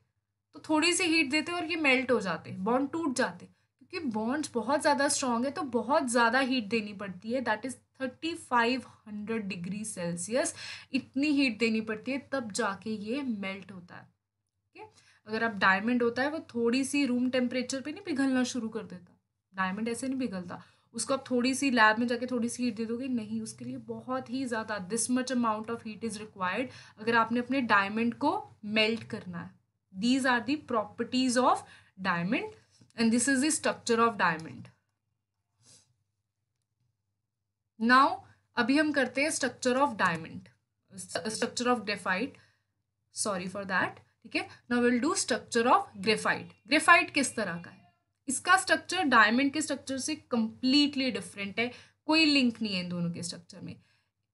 तो थोड़ी सी हीट देते और ये मेल्ट हो जाते बॉन्ड टूट जाते क्योंकि बॉन्ड्स बहुत ज़्यादा स्ट्रॉन्ग है तो बहुत ज़्यादा हीट देनी पड़ती है that is thirty five hundred degree Celsius इतनी हीट देनी पड़ती है तब जाके ये मेल्ट होता है ठीक है अगर आप डायमंड होता है वो थोड़ी सी रूम टेम्परेचर पे नहीं पिघलना शुरू कर देता डायमंड ऐसे नहीं पिघलता उसको आप थोड़ी सी लैब में जाके थोड़ी सी हीट दे दोगे नहीं उसके लिए बहुत ही ज़्यादा this much amount of heat is required अगर आपने अपने डायमंड को मेल्ट करना है these are the properties of diamond and this is the structure of diamond now अभी हम करते हैं structure of diamond structure of graphite sorry for that ठीक है now will do structure of graphite graphite किस तरह का है इसका स्ट्रक्चर डायमंड के स्ट्रक्चर से कंप्लीटली डिफरेंट है कोई लिंक नहीं है इन दोनों के स्ट्रक्चर में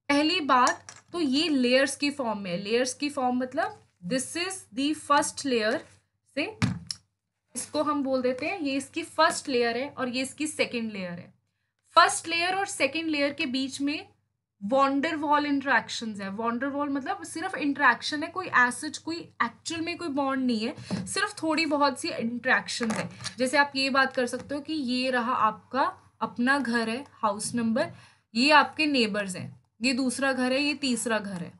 पहली बात तो ये लेयर्स की फॉर्म में लेयर्स की फॉर्म मतलब this is the first layer से इसको हम बोल देते हैं ये इसकी फर्स्ट लेयर है और ये इसकी सेकेंड लेयर है फर्स्ट लेयर और सेकेंड लेयर के बीच में वॉन्डर वॉल इंट्रैक्शन है वॉन्डर वॉल मतलब सिर्फ इंट्रैक्शन है कोई एसिड कोई एक्चुअल में कोई बॉन्ड नहीं है सिर्फ थोड़ी बहुत सी इंट्रैक्शन है जैसे आप ये बात कर सकते हो कि ये रहा आपका अपना घर है हाउस नंबर ये आपके नेबर्स हैं ये दूसरा घर है ये तीसरा घर है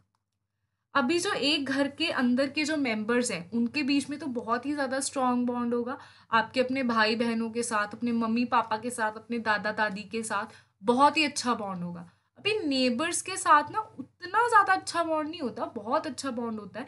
अभी जो एक घर के अंदर के जो मेंबर्स हैं उनके बीच में तो बहुत ही ज़्यादा स्ट्रॉन्ग बॉन्ड होगा आपके अपने भाई बहनों के साथ अपने मम्मी पापा के साथ अपने दादा दादी के साथ बहुत ही अच्छा बॉन्ड होगा अभी नेबर्स के साथ ना उतना ज़्यादा अच्छा बॉन्ड नहीं होता बहुत अच्छा बॉन्ड होता है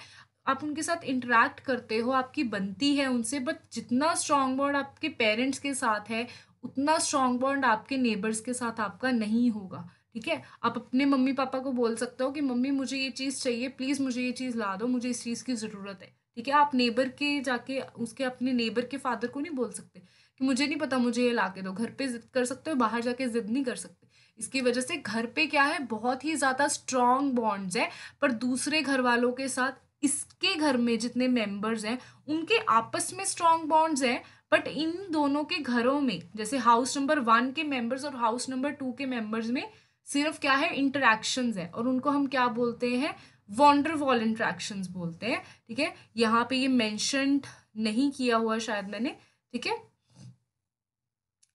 आप उनके साथ इंटरेक्ट करते हो आपकी बनती है उनसे बट जितना स्ट्रॉन्ग बॉन्ड आपके पेरेंट्स के साथ है उतना स्ट्रॉन्ग बॉन्ड आपके नेबर्स के साथ आपका नहीं होगा ठीक है आप अपने मम्मी पापा को बोल सकते हो कि मम्मी मुझे ये चीज़ चाहिए प्लीज़ मुझे ये चीज़ ला दो मुझे इस चीज़ की ज़रूरत है ठीक है आप नेबर के जाके उसके अपने नेबर के फादर को नहीं बोल सकते कि मुझे नहीं पता मुझे ये ला के दो घर पे जिद कर सकते हो बाहर जाके जिद नहीं कर सकते इसकी वजह से घर पे क्या है बहुत ही ज़्यादा स्ट्रॉन्ग बॉन्ड्स हैं पर दूसरे घर वालों के साथ इसके घर में जितने मेंबर्स हैं उनके आपस में स्ट्रॉन्ग बॉन्ड्स हैं बट इन दोनों के घरों में जैसे हाउस नंबर वन के मेंबर्स और हाउस नंबर टू के मेंबर्स में सिर्फ क्या है इंटरेक्शन है और उनको हम क्या बोलते हैं वॉन्डर वॉल इंट्रैक्शन बोलते हैं ठीक है यहाँ पे ये मैंशन नहीं किया हुआ शायद मैंने ठीक है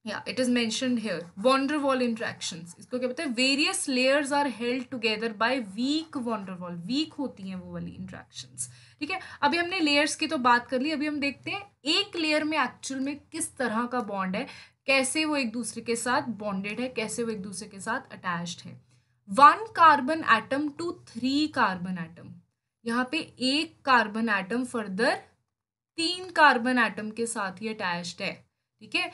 या it is mention here van der Waals interactions इसको क्या बोलते हैं various layers are held together by weak van der Waals weak होती हैं वो वाली इंट्रैक्शन ठीक है अभी हमने लेयर्स की तो बात कर ली अभी हम देखते हैं एक लेयर में एक्चुअल में किस तरह का बॉन्ड है कैसे वो एक दूसरे के साथ बॉन्डेड है कैसे वो एक दूसरे के साथ अटैच्ड है one carbon atom two three carbon atom यहाँ पे एक कार्बन एटम फर्दर तीन कार्बन एटम के साथ ही अटैच्ड है ठीक है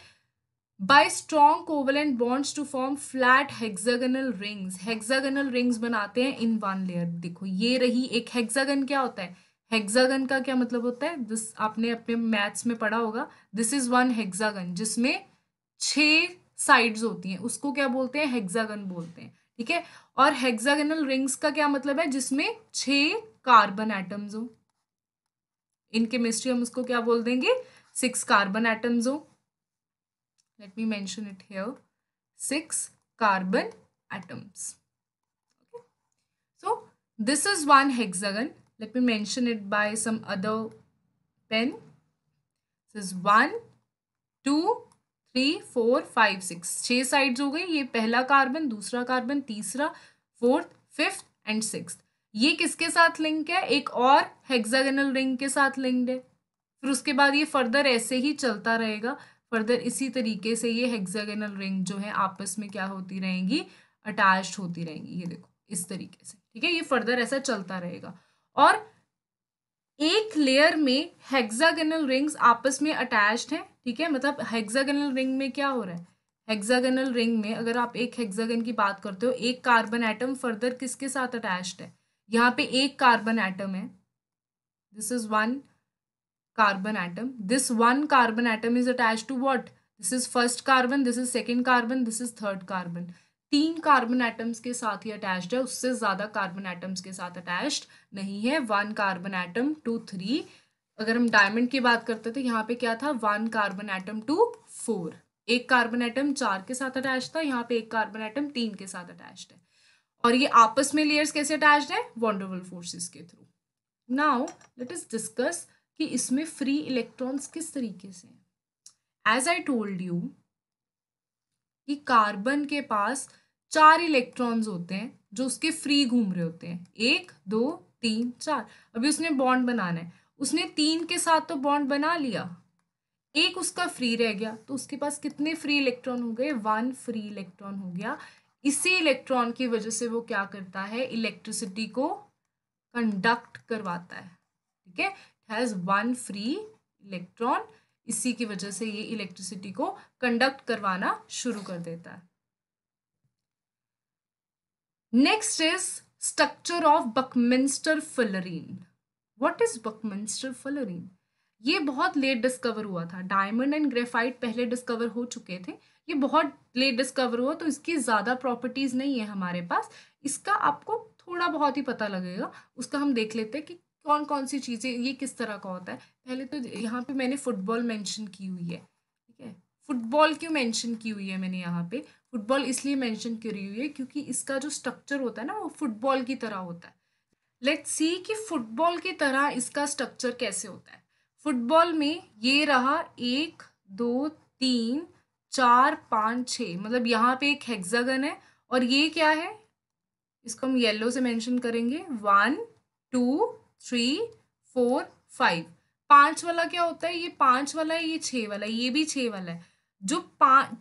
by strong covalent bonds to form flat hexagonal rings hexagonal rings बनाते हैं इन वन लेयर देखो ये रही एक हेक्सागन क्या होता है हेक्सागन का क्या मतलब होता है दिस आपने अपने मैथ्स में पढ़ा होगा दिस इज वन हेक्सागन जिसमें छह साइड्स होती हैं उसको क्या बोलते हैं हेक्सागन बोलते हैं ठीक है और हेक्सागनल रिंग्स का क्या मतलब है जिसमें छह कार्बन एटम्स हो इन केमिस्ट्री हम उसको क्या बोल देंगे सिक्स कार्बन एटम्स हो let me mention it here six carbon atoms so this is one hexagon let me mention it by some other pen this is one three four five six छः sides हो गई ये पहला carbon दूसरा carbon तीसरा fourth fifth and six ये किसके साथ लिंक है एक और हेक्सागनल रिंग के साथ लिंक्ड है फिर उसके बाद ये फर्दर ऐसे ही चलता रहेगा फर्दर इसी तरीके से ये हेक्सागनल रिंग जो है आपस में क्या होती रहेंगी अटैच होती रहेंगी ये देखो इस तरीके से ठीक है ये फर्दर ऐसा चलता रहेगा और एक लेयर में हेक्सागनल रिंग्स आपस में अटैच्ड हैं ठीक है मतलब हेक्सागनल रिंग में क्या हो रहा है हेक्सागनल रिंग में अगर आप एक हेक्सागन की बात करते हो एक कार्बन एटम फर्दर किसके साथ अटैच्ड है यहाँ पे एक कार्बन एटम है this is one carbon atom this one carbon atom is attach to what this is first carbon this is second carbon this is third carbon तीन carbon atoms के साथ ही अटैच्ड है उससे ज़्यादा कार्बन एटम्स के साथ अटैच्ड नहीं है one carbon atom two three अगर हम डायमंड की बात करते तो यहाँ पे क्या था one carbon atom to four एक कार्बन एटम चार के साथ अटैच था यहाँ पे एक कार्बन एटम तीन के साथ अटैच है और ये आपस में लेयर्स कैसे अटैच है वॉन्डरबल फोर्सेस के through now let is discuss कि इसमें फ्री इलेक्ट्रॉन्स किस तरीके से हैं एज आई टोल्ड यू कि कार्बन के पास चार इलेक्ट्रॉन्स होते हैं जो उसके फ्री घूम रहे होते हैं एक दो तीन चार अभी उसने बॉन्ड बनाना है उसने तीन के साथ तो बॉन्ड बना लिया एक उसका फ्री रह गया तो उसके पास कितने फ्री इलेक्ट्रॉन हो गए वन फ्री इलेक्ट्रॉन हो गया इसी इलेक्ट्रॉन की वजह से वो क्या करता है इलेक्ट्रिसिटी को कंडक्ट करवाता है ठीक है हैज़ वन फ्री इलेक्ट्रॉन इसी की वजह से ये इलेक्ट्रिसिटी को कंडक्ट करवाना शुरू कर देता है next is structure of buckminster fullerene what is buckminster fullerene ये बहुत लेट डिस्कवर हुआ था डायमंड एंड ग्रेफाइट पहले डिस्कवर हो चुके थे ये बहुत लेट डिस्कवर हुआ तो इसकी ज़्यादा प्रॉपर्टीज़ नहीं है हमारे पास इसका आपको थोड़ा बहुत ही पता लगेगा उसका हम देख लेते हैं कि कौन कौन सी चीज़ें ये किस तरह का होता है पहले तो यहाँ पे मैंने फुटबॉल मेंशन की हुई है ठीक है फुटबॉल क्यों मेंशन की हुई है मैंने यहाँ पे फुटबॉल इसलिए मेंशन करी हुई है क्योंकि इसका जो स्ट्रक्चर होता है ना वो फुटबॉल की तरह होता है लेट्स सी कि फुटबॉल की तरह इसका स्ट्रक्चर कैसे होता है फुटबॉल में ये रहा एक दो तीन चार पाँच छ मतलब यहाँ पे एक हेक्सागन है और ये क्या है इसको हम येलो से मेंशन करेंगे one two three four five पाँच वाला क्या होता है ये पाँच वाला है ये छः वाला है ये भी छः वाला है जो पाँच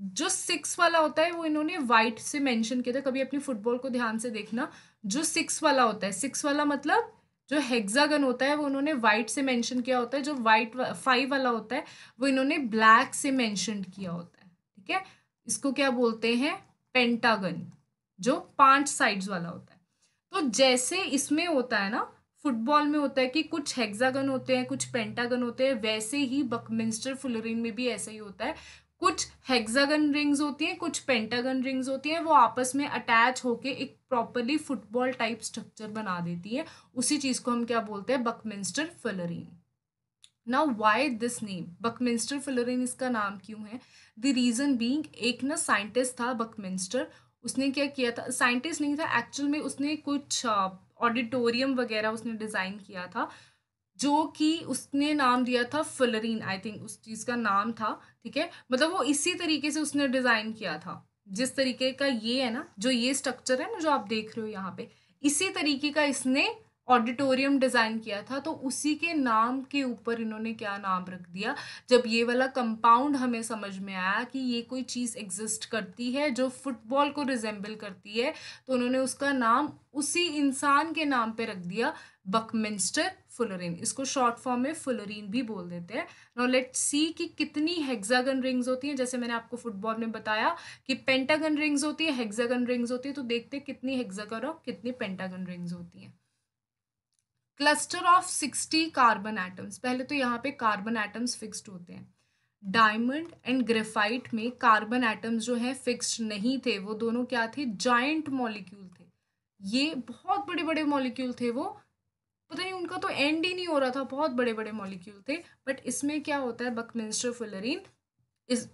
जो सिक्स वाला होता है वो इन्होंने वाइट से मेंशन किया था कभी अपनी फुटबॉल को ध्यान से देखना जो सिक्स वाला होता है सिक्स वाला मतलब जो हेक्सागन होता है वो इन्होंने वाइट से मेंशन किया होता है जो वाइट फाइव वाला होता है वो इन्होंने ब्लैक से मेंशन किया होता है ठीक है इसको क्या बोलते हैं पेंटागन जो पांच साइड्स वाला होता है तो जैसे इसमें होता है ना फुटबॉल में होता है कि कुछ हेक्सागन होते हैं कुछ पेंटागन होते हैं वैसे ही बकमिंस्टर फुलरिन में भी ऐसा ही होता है कुछ हेक्सागन रिंग्स होती हैं कुछ पेंटागन रिंग्स होती हैं वो आपस में अटैच होके एक प्रॉपरली फुटबॉल टाइप स्ट्रक्चर बना देती है उसी चीज़ को हम क्या बोलते हैं buckminster fullerene now why this name buckminster fullerene इसका नाम क्यों है द रीज़न बींग एक ना साइंटिस्ट था बकमिंस्टर उसने क्या किया था साइंटिस्ट नहीं था एक्चुअल में उसने कुछ ऑडिटोरियम वगैरह उसने डिज़ाइन किया था जो कि उसने नाम दिया था फलरीन आई थिंक उस चीज़ का नाम था ठीक है मतलब वो इसी तरीके से उसने डिज़ाइन किया था जिस तरीके का ये है ना जो ये स्ट्रक्चर है ना जो आप देख रहे हो यहाँ पे इसी तरीके का इसने ऑडिटोरियम डिज़ाइन किया था तो उसी के नाम के ऊपर इन्होंने क्या नाम रख दिया जब ये वाला कंपाउंड हमें समझ में आया कि ये कोई चीज़ एग्जिस्ट करती है जो फुटबॉल को रिजेंबल करती है तो उन्होंने उसका नाम उसी इंसान के नाम पे रख दिया बकमिंस्टर फुलोरिन इसको शॉर्ट फॉर्म में फुलोरिन भी बोल देते हैं नो लेट सी कि कितनी हेक्सागन रिंग्स होती हैं जैसे मैंने आपको फुटबॉल में बताया कि पेंटागन रिंग्स होती है हेक्सागन रिंग्स होती है तो देखते हैं कितनी हेक्सागन और कितनी पेंटागन रिंग्स होती हैं cluster of sixty carbon atoms पहले तो यहाँ पे कार्बन एटम्स फिक्स्ड होते हैं डायमंड एंड ग्रेफाइट में कार्बन एटम्स जो है फिक्स्ड नहीं थे वो दोनों क्या थे जॉइंट मॉलिक्यूल थे ये बहुत बड़े बड़े मॉलिक्यूल थे वो पता नहीं उनका तो एंड ही नहीं हो रहा था बहुत बड़े बड़े मॉलिक्यूल थे बट इसमें क्या होता है बकमिंस्टर फुलरिन इस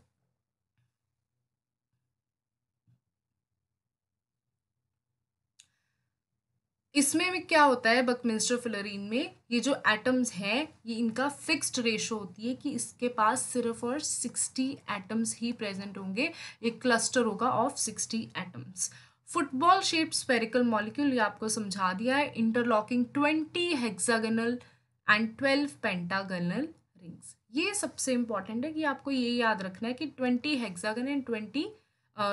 इसमें में क्या होता है बकमिंस्टर फ्लोरीन में ये जो एटम्स हैं ये इनका फिक्स्ड रेशो होती है कि इसके पास सिर्फ और सिक्सटी एटम्स ही प्रेजेंट होंगे एक क्लस्टर होगा of sixty atoms football shape spherical molecule ये आपको समझा दिया है interlocking twenty hexagonal and twelve pentagonal rings ये सबसे इंपॉर्टेंट है कि आपको ये याद रखना है कि twenty hexagon and twenty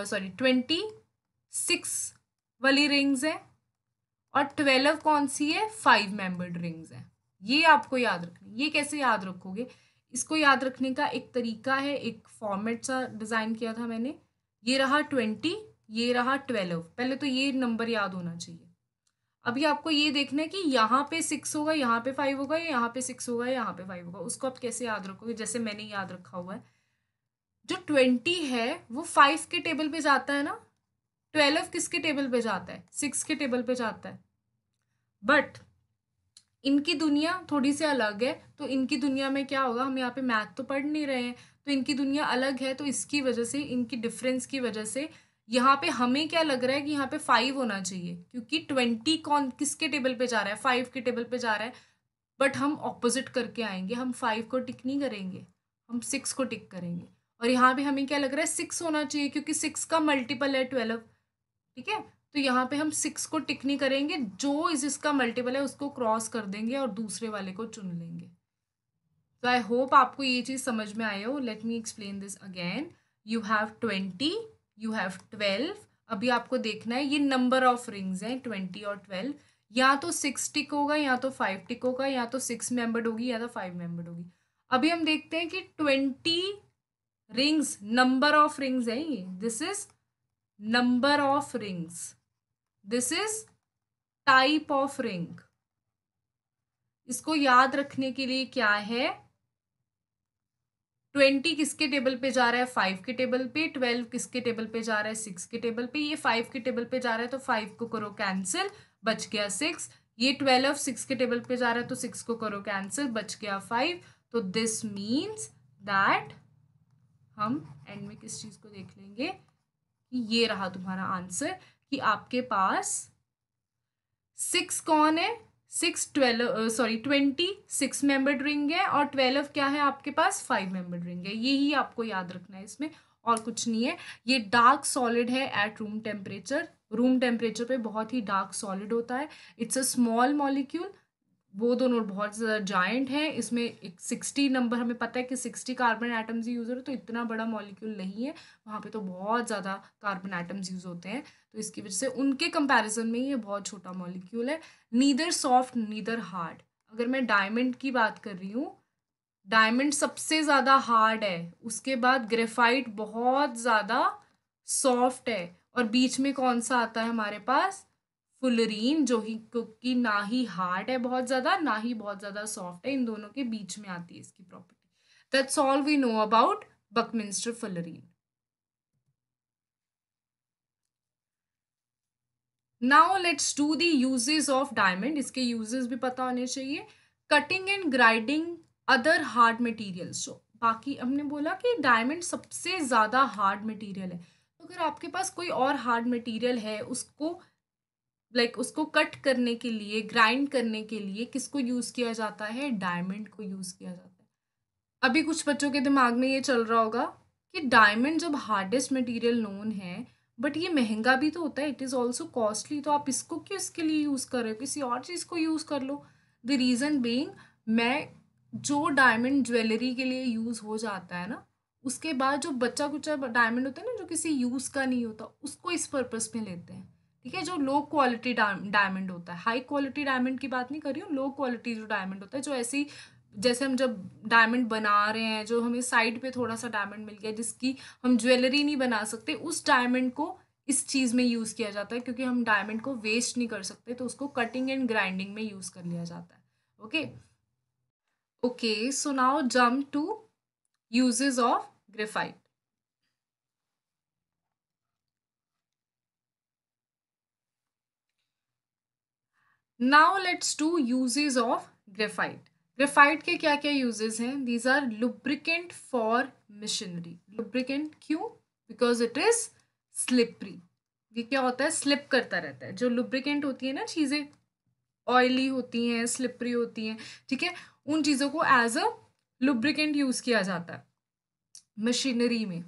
sorry twenty six वाली रिंग्स है और ट्वेल्व कौन सी है फाइव मेंबर्ड रिंग्स है ये आपको याद रखना ये कैसे याद रखोगे इसको याद रखने का एक तरीका है एक फॉर्मेट सा डिज़ाइन किया था मैंने ये रहा ट्वेंटी ये रहा ट्वेल्व पहले तो ये नंबर याद होना चाहिए अभी आपको ये देखना है कि यहाँ पे सिक्स होगा यहाँ पे फाइव होगा या यहाँ पे सिक्स होगा यहाँ पे फाइव होगा उसको आप कैसे याद रखोगे जैसे मैंने याद रखा हुआ है जो ट्वेंटी है वो फाइव के टेबल पे जाता है ना ट्वेल्व किसके टेबल पे जाता है सिक्स के टेबल पे जाता है बट इनकी दुनिया थोड़ी सी अलग है तो इनकी दुनिया में क्या होगा हम यहाँ पे मैथ तो पढ़ नहीं रहे हैं तो इनकी दुनिया अलग है तो इसकी वजह से इनकी डिफरेंस की वजह से यहाँ पे हमें क्या लग रहा है कि यहाँ पे फाइव होना चाहिए क्योंकि ट्वेंटी कौन किसके टेबल पे जा रहा है फाइव के टेबल पे जा रहा है बट हम ऑपोजिट करके आएंगे हम फाइव को टिक नहीं करेंगे हम सिक्स को टिक करेंगे और यहाँ पे हमें क्या लग रहा है सिक्स होना चाहिए क्योंकि सिक्स का मल्टीपल है ट्वेल्व ठीक है तो यहाँ पे हम सिक्स को टिक नहीं करेंगे जो इस इसका मल्टीपल है उसको क्रॉस कर देंगे और दूसरे वाले को चुन लेंगे तो आई होप आपको ये चीज़ समझ में आए हो let me explain this again you have twenty you have twelve अभी आपको देखना है ये नंबर ऑफ रिंग्स हैं ट्वेंटी और ट्वेल्व या तो सिक्स टिक होगा या तो फाइव टिक होगा या तो सिक्स मेंबर्ड होगी या तो फाइव मेंबर्ड होगी अभी हम देखते हैं कि twenty rings number of rings है ये this is number of rings this is type of ring इसको याद रखने के लिए क्या है ट्वेंटी किसके टेबल पे जा रहा है फाइव के टेबल पे ट्वेल्व किसके टेबल पे जा रहा है सिक्स के टेबल पे ये फाइव के टेबल पे जा रहा है तो फाइव को करो कैंसिल बच गया सिक्स ये ट्वेल्व सिक्स के टेबल पे जा रहा है तो सिक्स को करो कैंसिल बच गया फाइव तो दिस मीन्स दैट हम एंड में किस चीज़ को देख लेंगे कि ये रहा तुम्हारा आंसर कि आपके पास सिक्स कौन है six twelve sorry twenty six membered ring है और ट्वेल्व क्या है आपके पास फाइव मेंबर्ड रिंग है यही आपको याद रखना है इसमें और कुछ नहीं है ये डार्क सॉलिड है at room temperature room temperature पे बहुत ही डार्क सॉलिड होता है इट्स अ स्मॉल मॉलिक्यूल वो दोनों बहुत ज़्यादा जाइंट हैं इसमें एक सिक्सटी नंबर हमें पता है कि सिक्सटी कार्बन एटम्स यूज़ हो रहे तो इतना बड़ा मॉलिक्यूल नहीं है वहाँ पे तो बहुत ज़्यादा कार्बन एटम्स यूज़ होते हैं तो इसकी वजह से उनके कंपैरिजन में ये बहुत छोटा मॉलिक्यूल है नीदर सॉफ्ट नीदर हार्ड अगर मैं डायमंड की बात कर रही हूँ डायमंड सबसे ज़्यादा हार्ड है उसके बाद ग्रेफाइट बहुत ज़्यादा सॉफ्ट है और बीच में कौन सा आता है हमारे पास फुलरीन जो ही क्योंकि ना ही हार्ड है बहुत ज़्यादा ना ही बहुत ज़्यादा सॉफ्ट है इन दोनों के बीच में आती है इसकी property that's all we know about buckminster fullerene now let's do the uses of diamond इसके यूजेस भी पता होने चाहिए cutting and grinding other hard material so बाकी हमने बोला कि डायमंड सबसे ज़्यादा हार्ड मटीरियल है तो अगर आपके पास कोई और हार्ड मटेरियल है उसको लाइक like, उसको कट करने के लिए ग्राइंड करने के लिए किसको यूज़ किया जाता है डायमंड को यूज़ किया जाता है अभी कुछ बच्चों के दिमाग में ये चल रहा होगा कि डायमंड जब हार्डेस्ट मटेरियल नोन है बट ये महंगा भी तो होता है इट इज़ ऑल्सो कॉस्टली तो आप इसको क्यों इसके लिए यूज़ कर रहे हो किसी और चीज़ को यूज़ कर लो द रीज़न बींग मैं जो डायमंड ज्वेलरी के लिए यूज़ हो जाता है ना उसके बाद जो बच्चा कुचा डायमंड होता है ना जो किसी यूज़ का नहीं होता उसको इस पर्पज़ में लेते हैं ठीक है जो लो क्वालिटी डायमंड होता है हाई क्वालिटी डायमंड की बात नहीं कर रही हूँ लो क्वालिटी जो डायमंड होता है जो ऐसी जैसे हम जब डायमंड बना रहे हैं जो हमें साइड पे थोड़ा सा डायमंड मिल गया जिसकी हम ज्वेलरी नहीं बना सकते उस डायमंड को इस चीज़ में यूज़ किया जाता है क्योंकि हम डायमंड को वेस्ट नहीं कर सकते तो उसको कटिंग एंड ग्राइंडिंग में यूज़ कर लिया जाता है okay okay so now jump to uses of graphite now let's do uses of graphite graphite के क्या क्या यूजेज हैं these are lubricant for machinery lubricant क्यों बिकॉज इट इज स्लिपरी ये क्या होता है स्लिप करता रहता है जो लुब्रिकेंट होती है ना चीज़ें ऑयली होती हैं स्लिपरी होती हैं ठीक है उन चीज़ों को एज अ लुब्रिकेंट यूज़ किया जाता है मशीनरी में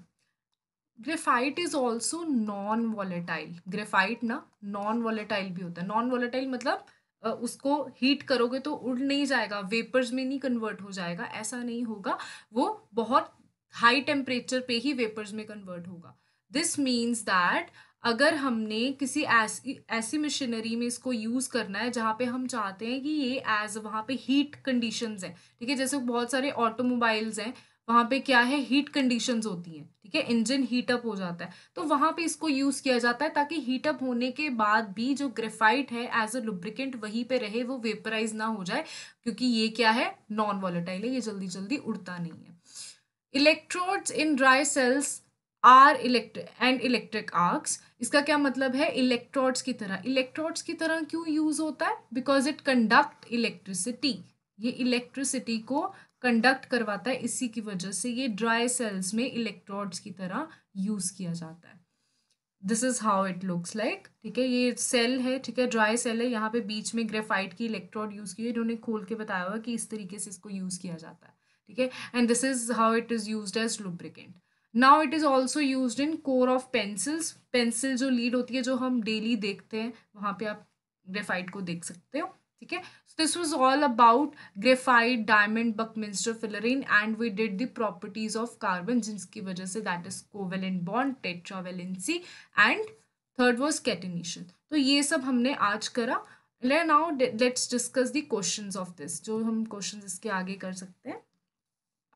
graphite is also non volatile graphite ना नॉन वॉलेटाइल भी होता है नॉन वॉलेटाइल मतलब उसको हीट करोगे तो उड़ नहीं जाएगा वेपर्स में नहीं कन्वर्ट हो जाएगा ऐसा नहीं होगा वो बहुत हाई टेम्परेचर पे ही वेपर्स में कन्वर्ट होगा दिस मीन्स दैट अगर हमने किसी ऐसी ऐसी मशीनरी में इसको यूज़ करना है जहाँ पे हम चाहते हैं कि ये एज वहाँ पे हीट कंडीशंस हैं ठीक है जैसे बहुत सारे ऑटोमोबाइल्स हैं वहाँ पे क्या है हीट कंडीशंस होती हैं ठीक है इंजन हीटअप हो जाता है तो वहाँ पे इसको यूज़ किया जाता है ताकि हीटअप होने के बाद भी जो ग्रेफाइट है एज अ लुब्रिकेंट वहीं पे रहे वो वेपराइज ना हो जाए क्योंकि ये क्या है नॉन वॉलेटाइल है ये जल्दी जल्दी उड़ता नहीं है electrodes in dry cells are electric and electric arcs इसका क्या मतलब है इलेक्ट्रोड्स की तरह इलेक्ट्रोड्स की तरह क्यों यूज होता है बिकॉज इट कंडक्ट इलेक्ट्रिसिटी ये इलेक्ट्रिसिटी को कंडक्ट करवाता है इसी की वजह से ये ड्राई सेल्स में इलेक्ट्रोड्स की तरह यूज़ किया जाता है this is how it looks like ठीक है ये सेल है ठीक है ड्राई सेल है यहाँ पे बीच में ग्रेफाइट की इलेक्ट्रोड यूज़ की है इन्होंने खोल के बताया हुआ कि इस तरीके से इसको यूज़ किया जाता है ठीक है and this is how it is use as lubricant now it is also use in core of pencils pencil जो लीड होती है जो हम डेली देखते हैं वहाँ पर आप ग्रेफाइट को देख सकते हो ठीक है so this was all about graphite diamond buckminster fullerene and we did the properties of carbon जिनकी वजह से that is covalent bond tetravalency and third was catenation तो ये सब हमने आज करा ले now let's discuss the question of this जो हम क्वेश्चन इसके आगे कर सकते हैं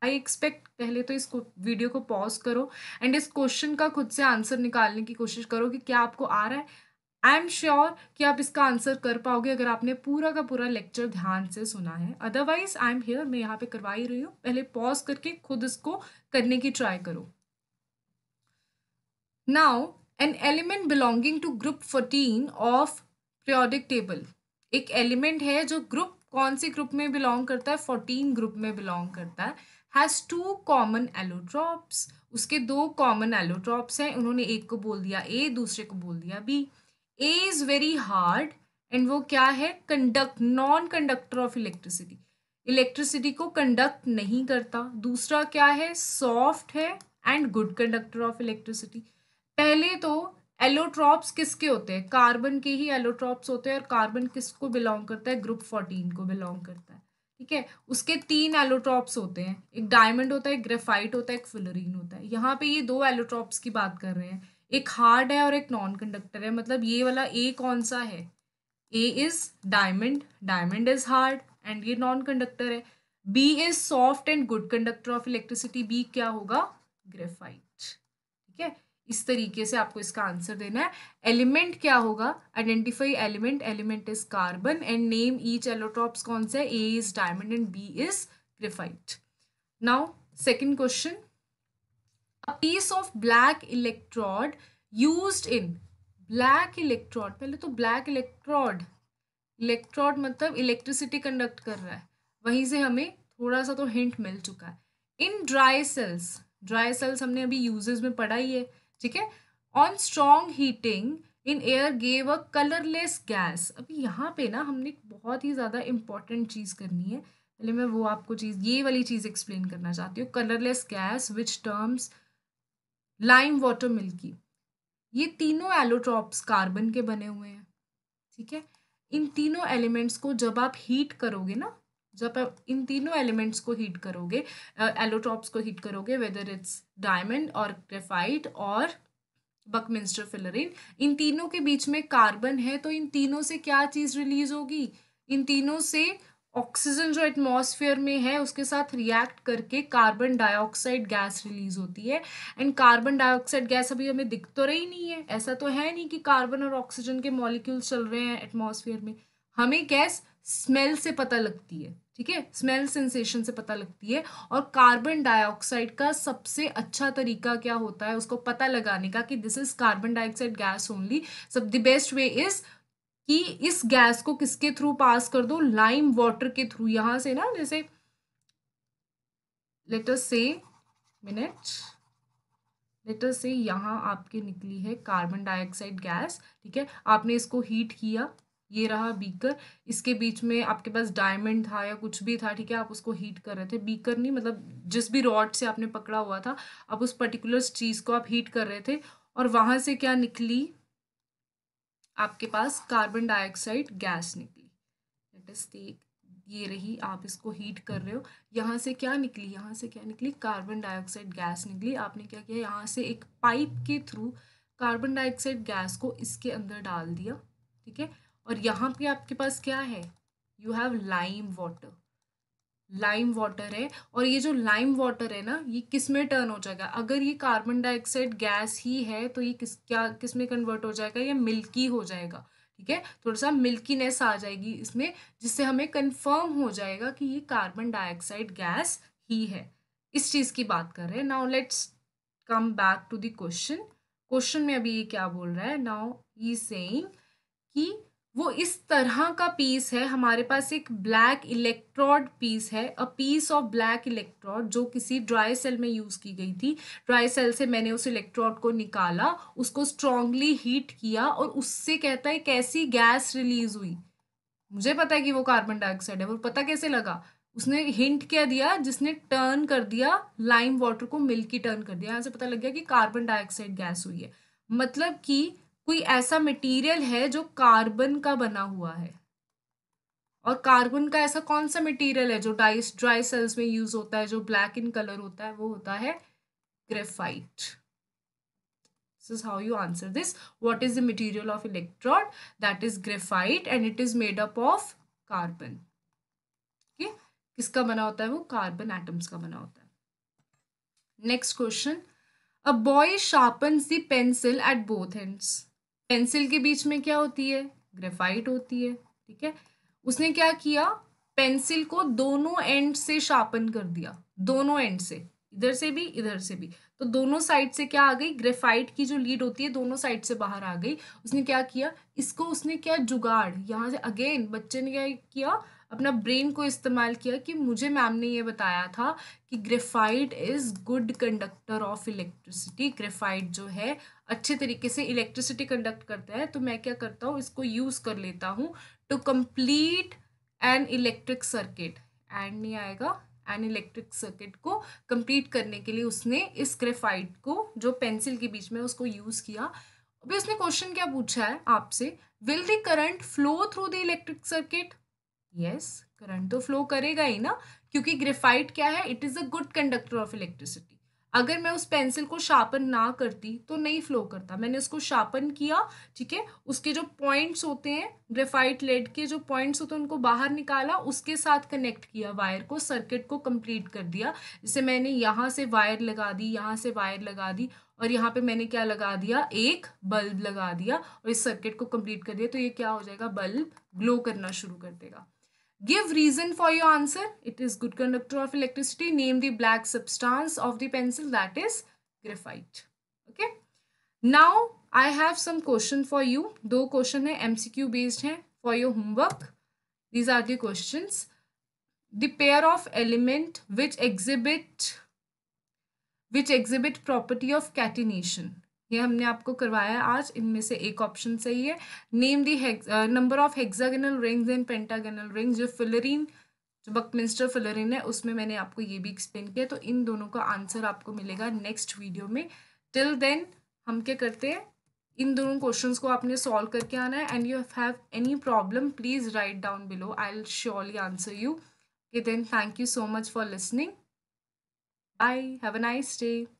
आई एक्सपेक्ट पहले तो इस वीडियो को पॉज करो एंड इस क्वेश्चन का खुद से आंसर निकालने की कोशिश करो कि क्या आपको आ रहा है आई एम श्योर कि आप इसका आंसर कर पाओगे अगर आपने पूरा का पूरा लेक्चर ध्यान से सुना है अदरवाइज आई एम हेयर मैं यहाँ पे करवा ही रही हूँ पहले पॉज करके खुद इसको करने की ट्राई करो now an element belonging to group fourteen of periodic table एक एलिमेंट है जो ग्रुप कौन से ग्रुप में बिलोंग करता है फोर्टीन ग्रुप में बिलोंग करता है हैज़ टू कॉमन एलोट्रॉप्स उसके दो कॉमन एलोट्रॉप्स हैं उन्होंने एक को बोल दिया ए दूसरे को बोल दिया B A is very hard and वो क्या है conduct non conductor of electricity electricity को कंडक्ट नहीं करता दूसरा क्या है सॉफ्ट है and good conductor of electricity पहले तो एलोट्रॉप्स किसके होते हैं कार्बन के ही एलोट्रॉप्स होते हैं और कार्बन किसको बिलोंग करता है ग्रुप फोर्टीन को बिलोंग करता है ठीक है उसके तीन एलोट्रॉप्स होते हैं एक डायमंड होता है एक ग्रेफाइट होता है एक फ्लोरिन होता है यहाँ पे ये दो एलोट्रॉप्स की बात कर रहे हैं एक हार्ड है और एक नॉन कंडक्टर है मतलब ये वाला ए कौन सा है A is diamond diamond is hard and ये नॉन कंडक्टर है B is soft and good conductor of electricity B क्या होगा ग्रेफाइट ठीक है इस तरीके से आपको इसका आंसर देना है एलिमेंट क्या होगा identify element element is carbon and name each allotropes कौन से A is diamond and B is graphite now second question piece of black electrode use in black electrode पहले तो ब्लैक इलेक्ट्रॉड इलेक्ट्रॉड मतलब electricity conduct कर रहा है वहीं से हमें थोड़ा सा तो हिंट मिल चुका है in dry cells dry cells हमने अभी यूजेस में पढ़ा ही है ठीक है on strong heating in air gave a colourless gas अभी यहाँ पे ना हमने बहुत ही ज़्यादा इंपॉर्टेंट चीज़ करनी है पहले मैं वो आपको चीज़ ये वाली चीज़ एक्सप्लेन करना चाहती हूँ colourless gas which terms lime water milky ये तीनों एलोट्रॉप्स कार्बन के बने हुए हैं ठीक है इन तीनों एलिमेंट्स को जब आप हीट करोगे ना जब आप इन तीनों एलिमेंट्स को हीट करोगे एलोट्रॉप्स को हीट करोगे वेदर इट्स डायमंड और ग्रेफाइट और बकमिंस्टर फिलरिन इन तीनों के बीच में कार्बन है तो इन तीनों से क्या चीज़ रिलीज होगी इन तीनों से ऑक्सीजन जो एटमॉस्फेयर में है उसके साथ रिएक्ट करके कार्बन डाइऑक्साइड गैस रिलीज होती है एंड कार्बन डाइऑक्साइड गैस अभी हमें दिख तो रही नहीं है ऐसा तो है नहीं कि कार्बन और ऑक्सीजन के मॉलिक्यूल्स चल रहे हैं एटमॉस्फेयर में हमें गैस स्मेल से पता लगती है ठीक है स्मेल सेंसेशन से पता लगती है और कार्बन डाइऑक्साइड का सबसे अच्छा तरीका क्या होता है उसको पता लगाने का कि this is carbon dioxide gas only सब द बेस्ट वे इज कि इस गैस को किसके थ्रू पास कर दो लाइम वाटर के थ्रू यहां से ना जैसे लेटर से मिनट लेटर से यहाँ आपके निकली है कार्बन डाइऑक्साइड गैस ठीक है आपने इसको हीट किया ये रहा बीकर इसके बीच में आपके पास डायमंड था या कुछ भी था ठीक है आप उसको हीट कर रहे थे बीकर नहीं मतलब जिस भी रॉड से आपने पकड़ा हुआ था आप उस पर्टिकुलर चीज़ को आप हीट कर रहे थे और वहाँ से क्या निकली आपके पास कार्बन डाइऑक्साइड गैस निकली ये रही आप इसको हीट कर रहे हो यहाँ से क्या निकली यहाँ से क्या निकली कार्बन डाइऑक्साइड गैस निकली आपने क्या किया यहाँ से एक पाइप के थ्रू कार्बन डाइऑक्साइड गैस को इसके अंदर डाल दिया ठीक है और यहाँ पे आपके पास क्या है you have lime water lime water है और ये जो लाइम वाटर है ना ये किस में टर्न हो जाएगा अगर ये कार्बन डाइऑक्साइड गैस ही है तो ये किस क्या किस में कन्वर्ट हो जाएगा ये मिल्की हो जाएगा ठीक है थोड़ा सा मिल्कीनेस आ जाएगी इसमें जिससे हमें कंफर्म हो जाएगा कि ये कार्बन डाइऑक्साइड गैस ही है इस चीज़ की बात कर रहे हैं now let's come back to the question question में अभी ये क्या बोल रहा है नाउ ई सेइंग कि वो इस तरह का पीस है हमारे पास एक ब्लैक इलेक्ट्रोड पीस है a piece of black electrode जो किसी ड्राई सेल में यूज़ की गई थी ड्राई सेल से मैंने उस इलेक्ट्रोड को निकाला उसको स्ट्रांगली हीट किया और उससे कहता है कैसी गैस रिलीज हुई मुझे पता है कि वो कार्बन डाइऑक्साइड है वो पता कैसे लगा उसने हिंट क्या दिया जिसने टर्न कर दिया लाइम वाटर को मिल्की टर्न कर दिया यहाँ से पता लग गया कि कार्बन डाइऑक्साइड गैस हुई है मतलब कि कोई ऐसा मटेरियल है जो कार्बन का बना हुआ है और कार्बन का ऐसा कौन सा मटेरियल है जो डाइस ड्राई सेल्स में यूज होता है जो ब्लैक इन कलर होता है वो होता है graphite this is how you answer this what is the material of electrode that is graphite and it is made up of carbon किसका बना होता है वो कार्बन एटम्स का बना होता है next question a boy sharpens the pencil at both ends pencil के बीच में क्या होती है ग्रेफाइट होती है ठीक है उसने क्या किया पेंसिल को दोनों एंड से शार्पन कर दिया दोनों एंड से इधर से भी इधर से भी तो दोनों साइड से क्या आ गई ग्रेफाइट की जो लीड होती है दोनों साइड से बाहर आ गई उसने क्या किया इसको उसने क्या जुगाड़ यहाँ से अगेन बच्चे ने क्या किया अपना ब्रेन को इस्तेमाल किया कि मुझे मैम ने ये बताया था कि graphite is good conductor of electricity graphite जो है अच्छे तरीके से इलेक्ट्रिसिटी कंडक्ट करता है तो मैं क्या करता हूँ इसको यूज़ कर लेता हूँ to complete an electric circuit and नहीं आएगा एन इलेक्ट्रिक सर्किट को कंप्लीट करने के लिए उसने इस ग्रेफाइट को जो पेंसिल के बीच में उसको यूज़ किया अभी उसने क्वेश्चन क्या पूछा है आपसे will the current flow through the electric circuit yes current तो फ्लो करेगा ही ना क्योंकि ग्रेफाइट क्या है it is a good conductor of electricity अगर मैं उस पेंसिल को शार्पन ना करती तो नहीं फ्लो करता मैंने उसको शार्पन किया ठीक है उसके जो पॉइंट्स होते हैं ग्रेफाइट लेड के जो पॉइंट्स होते हैं उनको बाहर निकाला उसके साथ कनेक्ट किया वायर को सर्किट को कंप्लीट कर दिया जैसे मैंने यहाँ से वायर लगा दी यहाँ से वायर लगा दी और यहाँ पे मैंने क्या लगा दिया एक बल्ब लगा दिया और इस सर्किट को कंप्लीट कर दिया तो ये क्या हो जाएगा बल्ब ग्लो करना शुरू कर देगा Give reason for your answer. It is good conductor of electricity. Name the black substance of the pencil that is graphite. Okay. Now I have some question for you. Two question है MCQ based for your homework. These are the questions. The pair of element which exhibit which exhibit property of catenation ये हमने आपको करवाया आज इनमें से एक option सही है name the number of hexagonal rings and pentagonal rings जो फिलरिन जो बकमिंस्टर फिलरिन है उसमें मैंने आपको ये भी एक्सप्लेन किया तो इन दोनों का आंसर आपको मिलेगा नेक्स्ट वीडियो में टिल देन हम क्या करते हैं इन दोनों क्वेश्चन को आपने सॉल्व करके आना है and you have any problem please write down below I will surely answer you then thank you so much for listening bye have a nice day